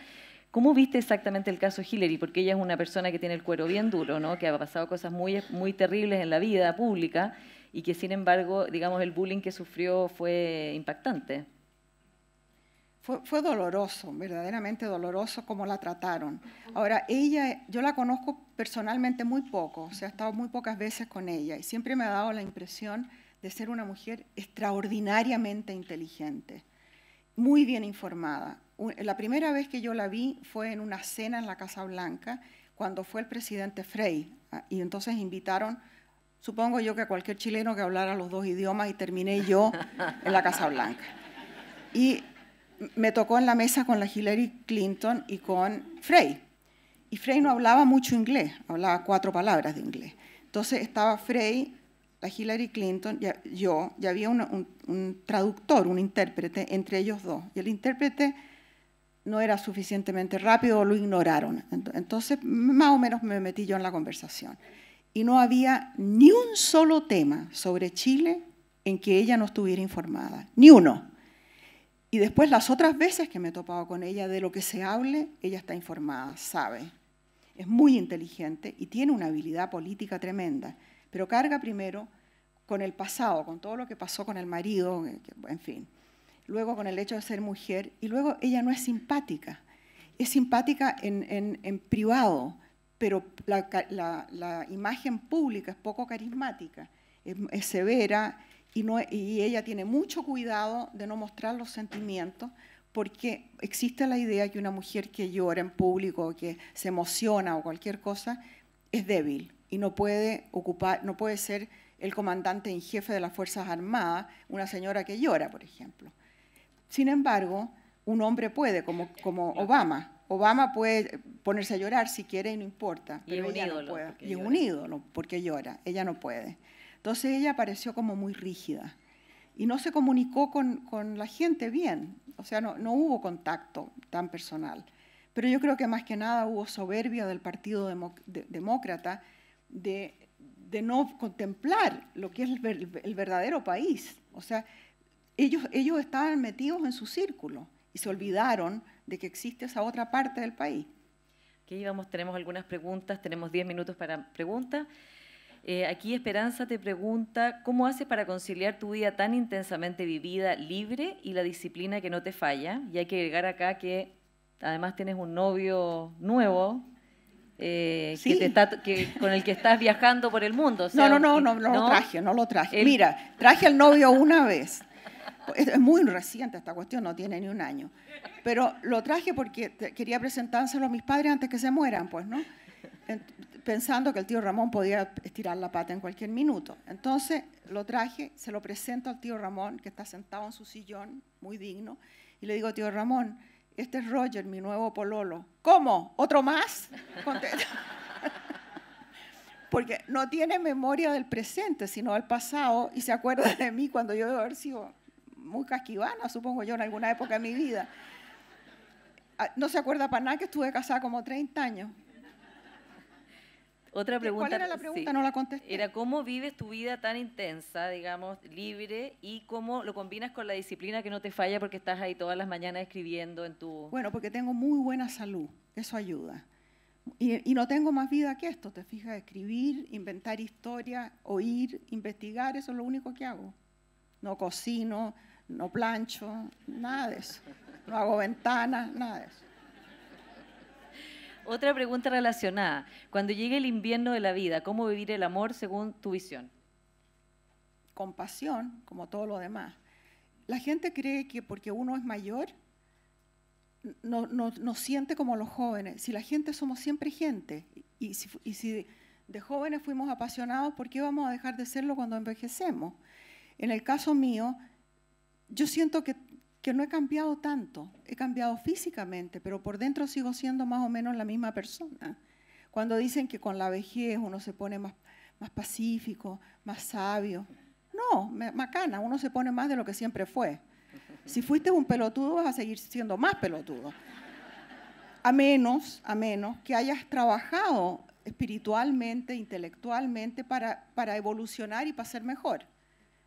S3: ¿Cómo viste exactamente el caso Hillary? Porque ella es una persona que tiene el cuero bien duro, ¿no? que ha pasado cosas muy, muy terribles en la vida pública y que sin embargo, digamos, el bullying que sufrió
S2: fue impactante fue, doloroso, verdaderamente doloroso como la trataron. Ahora, ella, yo la conozco personalmente muy poco, o sea, he estado muy pocas veces con ella y siempre me ha dado la impresión de ser una mujer extraordinariamente inteligente, muy bien informada. La primera vez que yo la vi fue en una cena en la Casa Blanca, cuando fue el presidente Frey, ah, y entonces invitaron supongo yo que a cualquier chileno que hablara los dos idiomas y terminé yo en la Casa Blanca. Y me tocó en la mesa con la Hillary Clinton y con Frey. Y Frey no hablaba mucho inglés, hablaba cuatro palabras de inglés. Entonces estaba Frey, la Hillary Clinton, yo, y había un, traductor, un intérprete entre ellos dos. Y el intérprete no era suficientemente rápido, lo ignoraron. Entonces, más o menos me metí yo en la conversación. Y no había ni un solo tema sobre Chile en que ella no estuviera informada, ni uno. Y después las otras veces que me he topado con ella, de lo que se hable, ella está informada, sabe. Es muy inteligente y tiene una habilidad política tremenda, pero carga primero con el pasado, con todo lo que pasó con el marido, eh, en fin. Luego con el hecho de ser mujer y luego ella no es simpática. Es simpática en, en, en privado, pero la, la, imagen pública es poco carismática, es severa, y, ella tiene mucho cuidado de no mostrar los sentimientos porque existe la idea que una mujer que llora en público, que se emociona o cualquier cosa, es débil y no puede ocupar, no puede ser el comandante en jefe de las Fuerzas Armadas, una señora que llora, por ejemplo. Sin embargo, un hombre puede, como, Obama. Obama puede ponerse a llorar si quiere y no importa, y Y es un porque llora, ella no puede. Entonces ella apareció como muy rígida y no se comunicó con, la gente bien, o sea, no, hubo contacto tan personal. Pero yo creo que más que nada hubo soberbia del Partido Demócrata de, no contemplar lo que es el, verdadero país. O sea, ellos, ellos estaban metidos en su círculo y se olvidaron de que existe esa otra parte del país. Aquí vamos,
S3: tenemos algunas preguntas, tenemos 10 minutos para preguntas. Eh, aquí Esperanza te pregunta, ¿cómo haces para conciliar tu vida tan intensamente vivida, libre y la disciplina que no te falla? Y hay que agregar acá que además tienes un novio nuevo. Eh, que con el que estás viajando por el mundo. no, no, no, no, no, lo traje, no lo traje. Mira,
S2: traje al novio una vez. Es muy reciente esta cuestión, no tiene ni un año. Pero lo traje porque quería presentárselo a mis padres antes que se mueran, pues, ¿no? pensando que el tío Ramón podía estirar la pata en cualquier minuto. Entonces lo traje, se lo presento al tío Ramón, que está sentado en su sillón, muy digno, y le digo, tío Ramón, este es Roger, mi nuevo pololo. ¿Cómo? ¿Otro más? Porque no tiene memoria del presente, sino del pasado, y se acuerda de mí cuando yo debo haber sido muy casquivana, supongo yo, en alguna época de mi vida. Ah, no se acuerda para nada que estuve casada como 30 años.
S3: Otra pregunta. ¿Cuál era la pregunta? no la contesté. Era cómo vives tu vida tan intensa, digamos, libre, y cómo lo combinas con la disciplina que no te falla porque estás ahí todas las mañanas escribiendo en tu. Bueno,
S2: porque tengo muy buena salud, eso ayuda. Y, no tengo más vida que esto, te fijas, escribir, inventar historia, oír, investigar, eso es lo único que hago. No cocino, no plancho, nada de eso. No hago ventanas, nada de eso. Otra pregunta relacionada. Cuando llegue el invierno
S3: de la vida, ¿cómo vivir el amor según tu visión?
S2: Con pasión, como todo lo demás. La gente cree que porque uno es mayor, no, siente como los jóvenes. Si la gente somos siempre gente, y y si de jóvenes fuimos apasionados, ¿por qué vamos a dejar de serlo cuando envejecemos? En el caso mío, yo siento que no he cambiado tanto. He cambiado físicamente, pero por dentro sigo siendo más o menos la misma persona. Cuando dicen que con la vejez uno se pone más, más pacífico, más sabio. No, macana, uno se pone más de lo que siempre fue. Si fuiste un pelotudo, vas a seguir siendo más pelotudo. A menos, a menos que hayas trabajado espiritualmente, intelectualmente, para, para evolucionar y para ser mejor.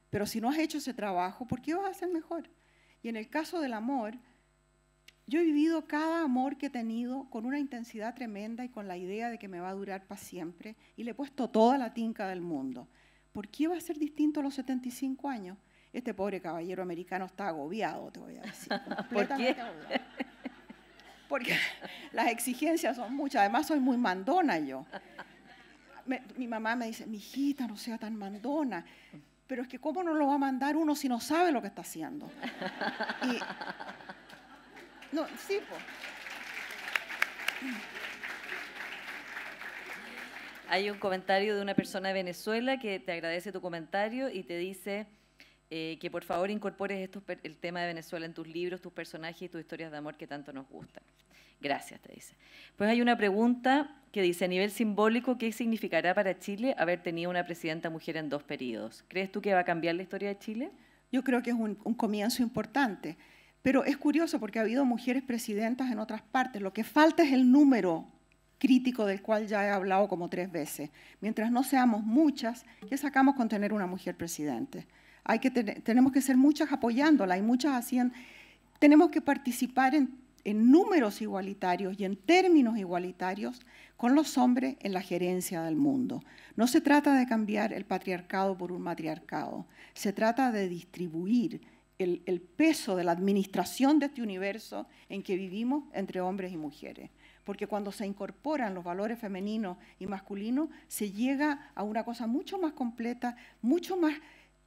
S2: Pero si no has hecho ese trabajo, ¿por qué vas a ser mejor? Y en el caso del amor, yo he vivido cada amor que he tenido con una intensidad tremenda y con la idea de que me va a durar para siempre y le he puesto toda la tinca del mundo. ¿Por qué va a ser distinto a los 75 años? Este pobre caballero americano está agobiado, te voy a decir. ¿Por qué? Porque las exigencias son muchas. Además, soy muy mandona yo. mi mamá me dice, hijita, no sea tan mandona pero es que cómo no lo va a mandar uno si no sabe lo que está haciendo. no, sí, pues.
S3: Hay un comentario de una persona de Venezuela que te agradece tu comentario y te dice eh, que por favor incorpores el tema de Venezuela en tus libros, tus personajes y tus historias de amor que tanto nos gustan. Gracias, te dice. Pues hay una pregunta que dice, a nivel simbólico, ¿qué significará para Chile haber tenido una presidenta mujer en dos periodos? ¿Crees tú que va a cambiar la historia de Chile?
S2: Yo creo que es un, comienzo importante. Pero es curioso porque ha habido mujeres presidentas en otras partes. Lo que falta es el número crítico del cual ya he hablado como tres veces. Mientras no seamos muchas, ¿qué sacamos con tener una mujer presidente? Hay que tenemos que ser muchas apoyándola hay muchas haciendo... Tenemos que participar en en números igualitarios y en términos igualitarios con los hombres en la gerencia del mundo. No se trata de cambiar el patriarcado por un matriarcado, se trata de distribuir el, el peso de la administración de este universo en que vivimos entre hombres y mujeres. Porque cuando se incorporan los valores femeninos y masculinos, se llega a una cosa mucho más completa, mucho más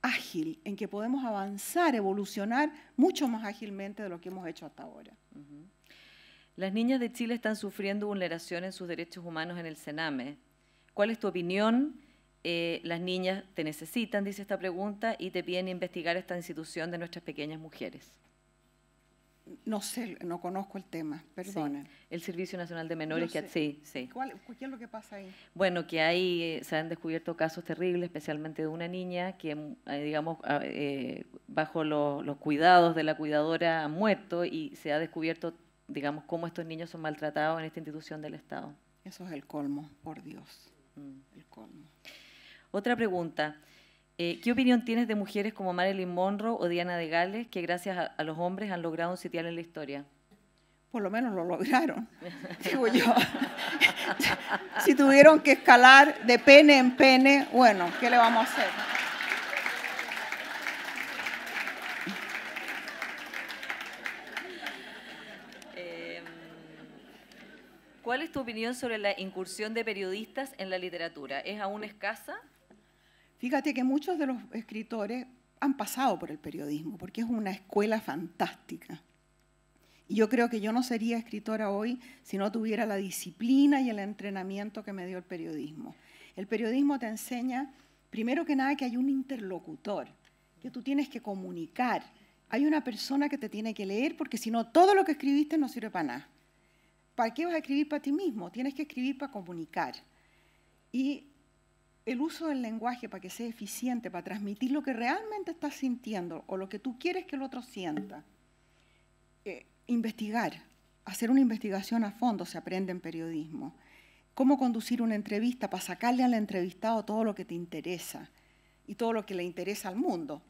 S2: ágil, en que podemos avanzar, evolucionar mucho más ágilmente de lo que hemos hecho hasta ahora.
S3: Las niñas de Chile están sufriendo vulneración en sus derechos humanos en el Sename. ¿Cuál es tu opinión? Eh, las niñas te necesitan, dice esta pregunta, y te piden investigar esta institución de nuestras pequeñas mujeres.
S2: No sé, no conozco el tema,
S3: perdón. El Servicio Nacional de Menores, que, sí, sí.
S2: ¿Cuál, ¿Qué es lo que pasa ahí?
S3: Bueno, que ahí se han descubierto casos terribles, especialmente de una niña que, eh, digamos, ah, eh, bajo los cuidados de la cuidadora ha muerto y se ha descubierto, digamos, cómo estos niños son maltratados en esta institución del Estado.
S2: Eso es el colmo, por Dios, mm. el colmo.
S3: Otra pregunta. Eh, ¿Qué opinión tienes de mujeres como Marilyn Monroe o Diana de Gales que gracias a, los hombres han logrado un sitial en la historia?
S2: Por lo menos lo lograron, digo yo. si tuvieron que escalar de pene en pene, bueno, ¿qué le vamos a hacer?
S3: Eh, ¿Cuál es tu opinión sobre la incursión de periodistas en la literatura? ¿Es aún escasa?
S2: Fíjate que muchos de los escritores han pasado por el periodismo, porque es una escuela fantástica. Y yo creo que yo no sería escritora hoy si no tuviera la disciplina y el entrenamiento que me dio el periodismo. El periodismo te enseña, primero que nada, que hay un interlocutor, que tú tienes que comunicar. Hay una persona que te tiene que leer porque si no, todo lo que escribiste no sirve para nada. ¿Para qué vas a escribir para ti mismo? Tienes que escribir para comunicar. Y el uso del lenguaje para que sea eficiente, para transmitir lo que realmente estás sintiendo o lo que tú quieres que el otro sienta. Eh, investigar, hacer una investigación a fondo se aprende en periodismo. Cómo conducir una entrevista para sacarle al entrevistado todo lo que te interesa y todo lo que le interesa al mundo.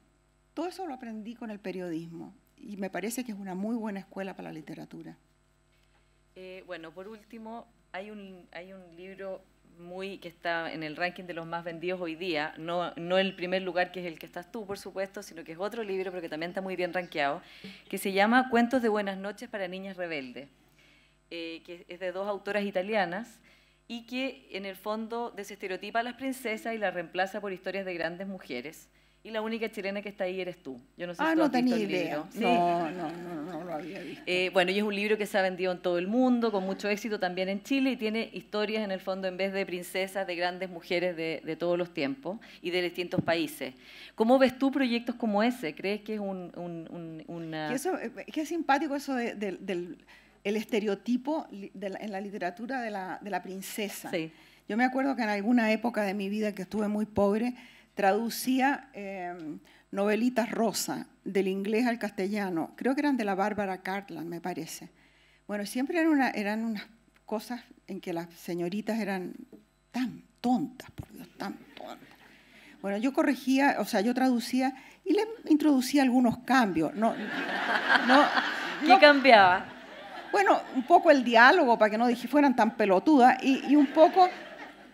S2: Todo eso lo aprendí con el periodismo y me parece que es una muy buena escuela para la literatura.
S3: Eh, bueno, por último, hay hay un libro muy, que está en el ranking de los más vendidos hoy día, no, no el primer lugar que es el que estás tú, por supuesto, sino que es otro libro, pero que también está muy bien rankeado, que se llama Cuentos de Buenas noches para Niñas Rebeldes, eh, que es de dos autoras italianas y que en el fondo desestereotipa a las princesas y las reemplaza por historias de grandes mujeres y la única chilena que está ahí eres tú. Yo no sé ah, si tú visto el Libro. No, no,
S2: no, no lo había visto.
S3: Eh, bueno, y es un libro que se ha vendido en todo el mundo, con mucho éxito también en Chile, y tiene historias en el fondo, en vez de princesas, de grandes mujeres de, todos los tiempos y de distintos países. ¿Cómo ves tú proyectos como ese? ¿Crees que es un, un, una...?
S2: Que, eh, simpático eso del estereotipo en la literatura de la, la princesa. Sí. Yo me acuerdo que en alguna época de mi vida que estuve muy pobre, traducía em, novelitas rosa del inglés al castellano, creo que eran de la Bárbara Cartland, me parece. Bueno, siempre eran, unas cosas en que las señoritas eran tan tontas, por Dios, tan tontas. Bueno, yo corregía, o sea, yo traducía y le introducía algunos cambios. No, no, ¿Qué cambiaba? Bueno, un poco el diálogo para que no fueran tan pelotudas y un poco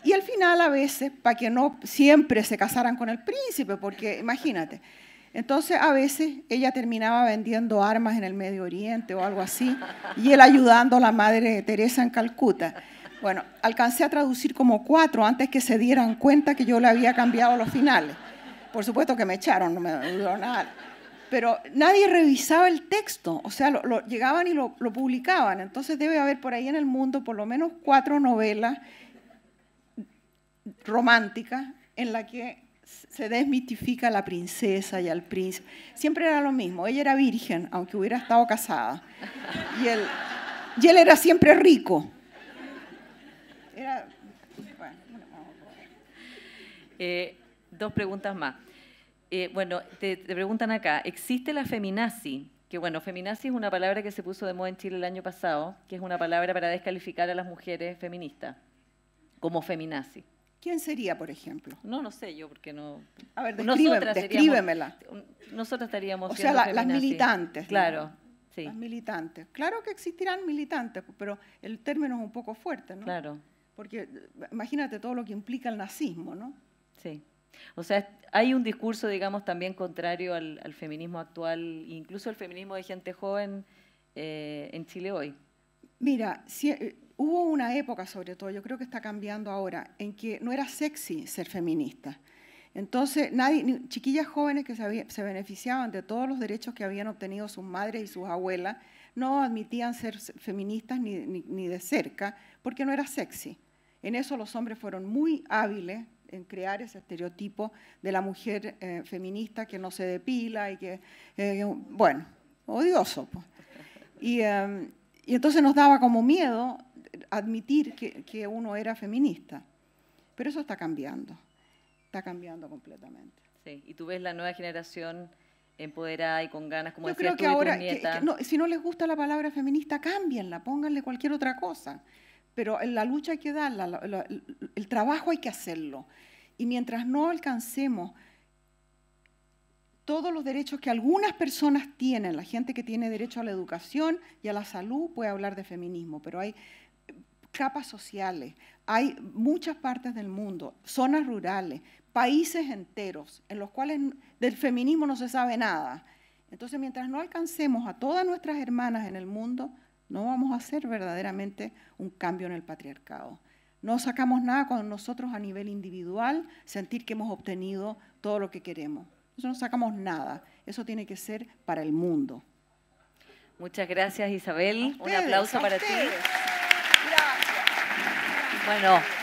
S2: y al final, a veces, para que no siempre se casaran con el príncipe, porque imagínate. Entonces, a veces ella terminaba vendiendo armas en el Medio Oriente o algo así, y él ayudando a la madre de Teresa en Calcuta. Bueno, alcancé a traducir como cuatro antes que se dieran cuenta que yo le había cambiado los finales. Por supuesto que me echaron, no me dudó nada. Pero nadie revisaba el texto, o sea, lo, llegaban y lo publicaban. Entonces debe haber por ahí en el mundo por lo menos cuatro novelas romántica en la que se desmitifica a la princesa y al príncipe. Siempre era lo mismo. Ella era virgen, aunque hubiera estado casada. Y él, era siempre rico.
S3: Eh, dos preguntas más. Eh, bueno, te, te, preguntan acá, ¿existe la feminazi? Que bueno, feminazi es una palabra que se puso de moda en Chile el año pasado, que es una palabra para descalificar a las mujeres feministas, como feminazi. ¿Quién
S2: sería, por ejemplo?
S3: No no sé yo, porque no... A ver, describe, nosotras descríbemela. Nosotras estaríamos... O sea, las militantes. Claro,
S2: sí. Las militantes. Claro que existirán militantes, pero el término es un poco fuerte, ¿no? Claro. Porque imagínate todo lo que implica el nazismo, ¿no? Sí.
S3: O sea, hay un discurso, digamos, también contrario al, feminismo actual, incluso el feminismo de gente joven eh, en Chile hoy.
S2: Mira, si, eh, Hubo una época, sobre todo, yo creo que está cambiando ahora, en que no era sexy ser feminista. Entonces, nadie, chiquillas jóvenes que se, beneficiaban de todos los derechos que habían obtenido sus madres y sus abuelas, no admitían ser feministas ni, de cerca, porque no era sexy. En eso los hombres fueron muy hábiles en crear ese estereotipo de la mujer eh, feminista que no se depila y que, eh, bueno, odioso. Pues. Y, em, y entonces nos daba como miedo admitir que, uno era feminista. Pero eso está cambiando, está cambiando completamente.
S3: Sí, y tú ves la nueva generación empoderada y con ganas, como Yo creo que ahora,
S2: si no les gusta la palabra feminista, cámbienla, pónganle cualquier otra cosa. Pero la lucha hay que darla, el trabajo hay que hacerlo. Y mientras no alcancemos todos los derechos que algunas personas tienen, la gente que tiene derecho a la educación y a la salud puede hablar de feminismo, pero hay capas sociales, hay muchas partes del mundo, zonas rurales, países enteros en los cuales del feminismo no se sabe nada. Entonces, mientras no alcancemos a todas nuestras hermanas en el mundo, no vamos a hacer verdaderamente un cambio en el patriarcado. No sacamos nada con nosotros a nivel individual, sentir que hemos obtenido todo lo que queremos. Eso no sacamos nada. Eso tiene que ser para el mundo. Muchas
S3: gracias, Isabel. un aplauso para
S1: ti.
S2: Bueno.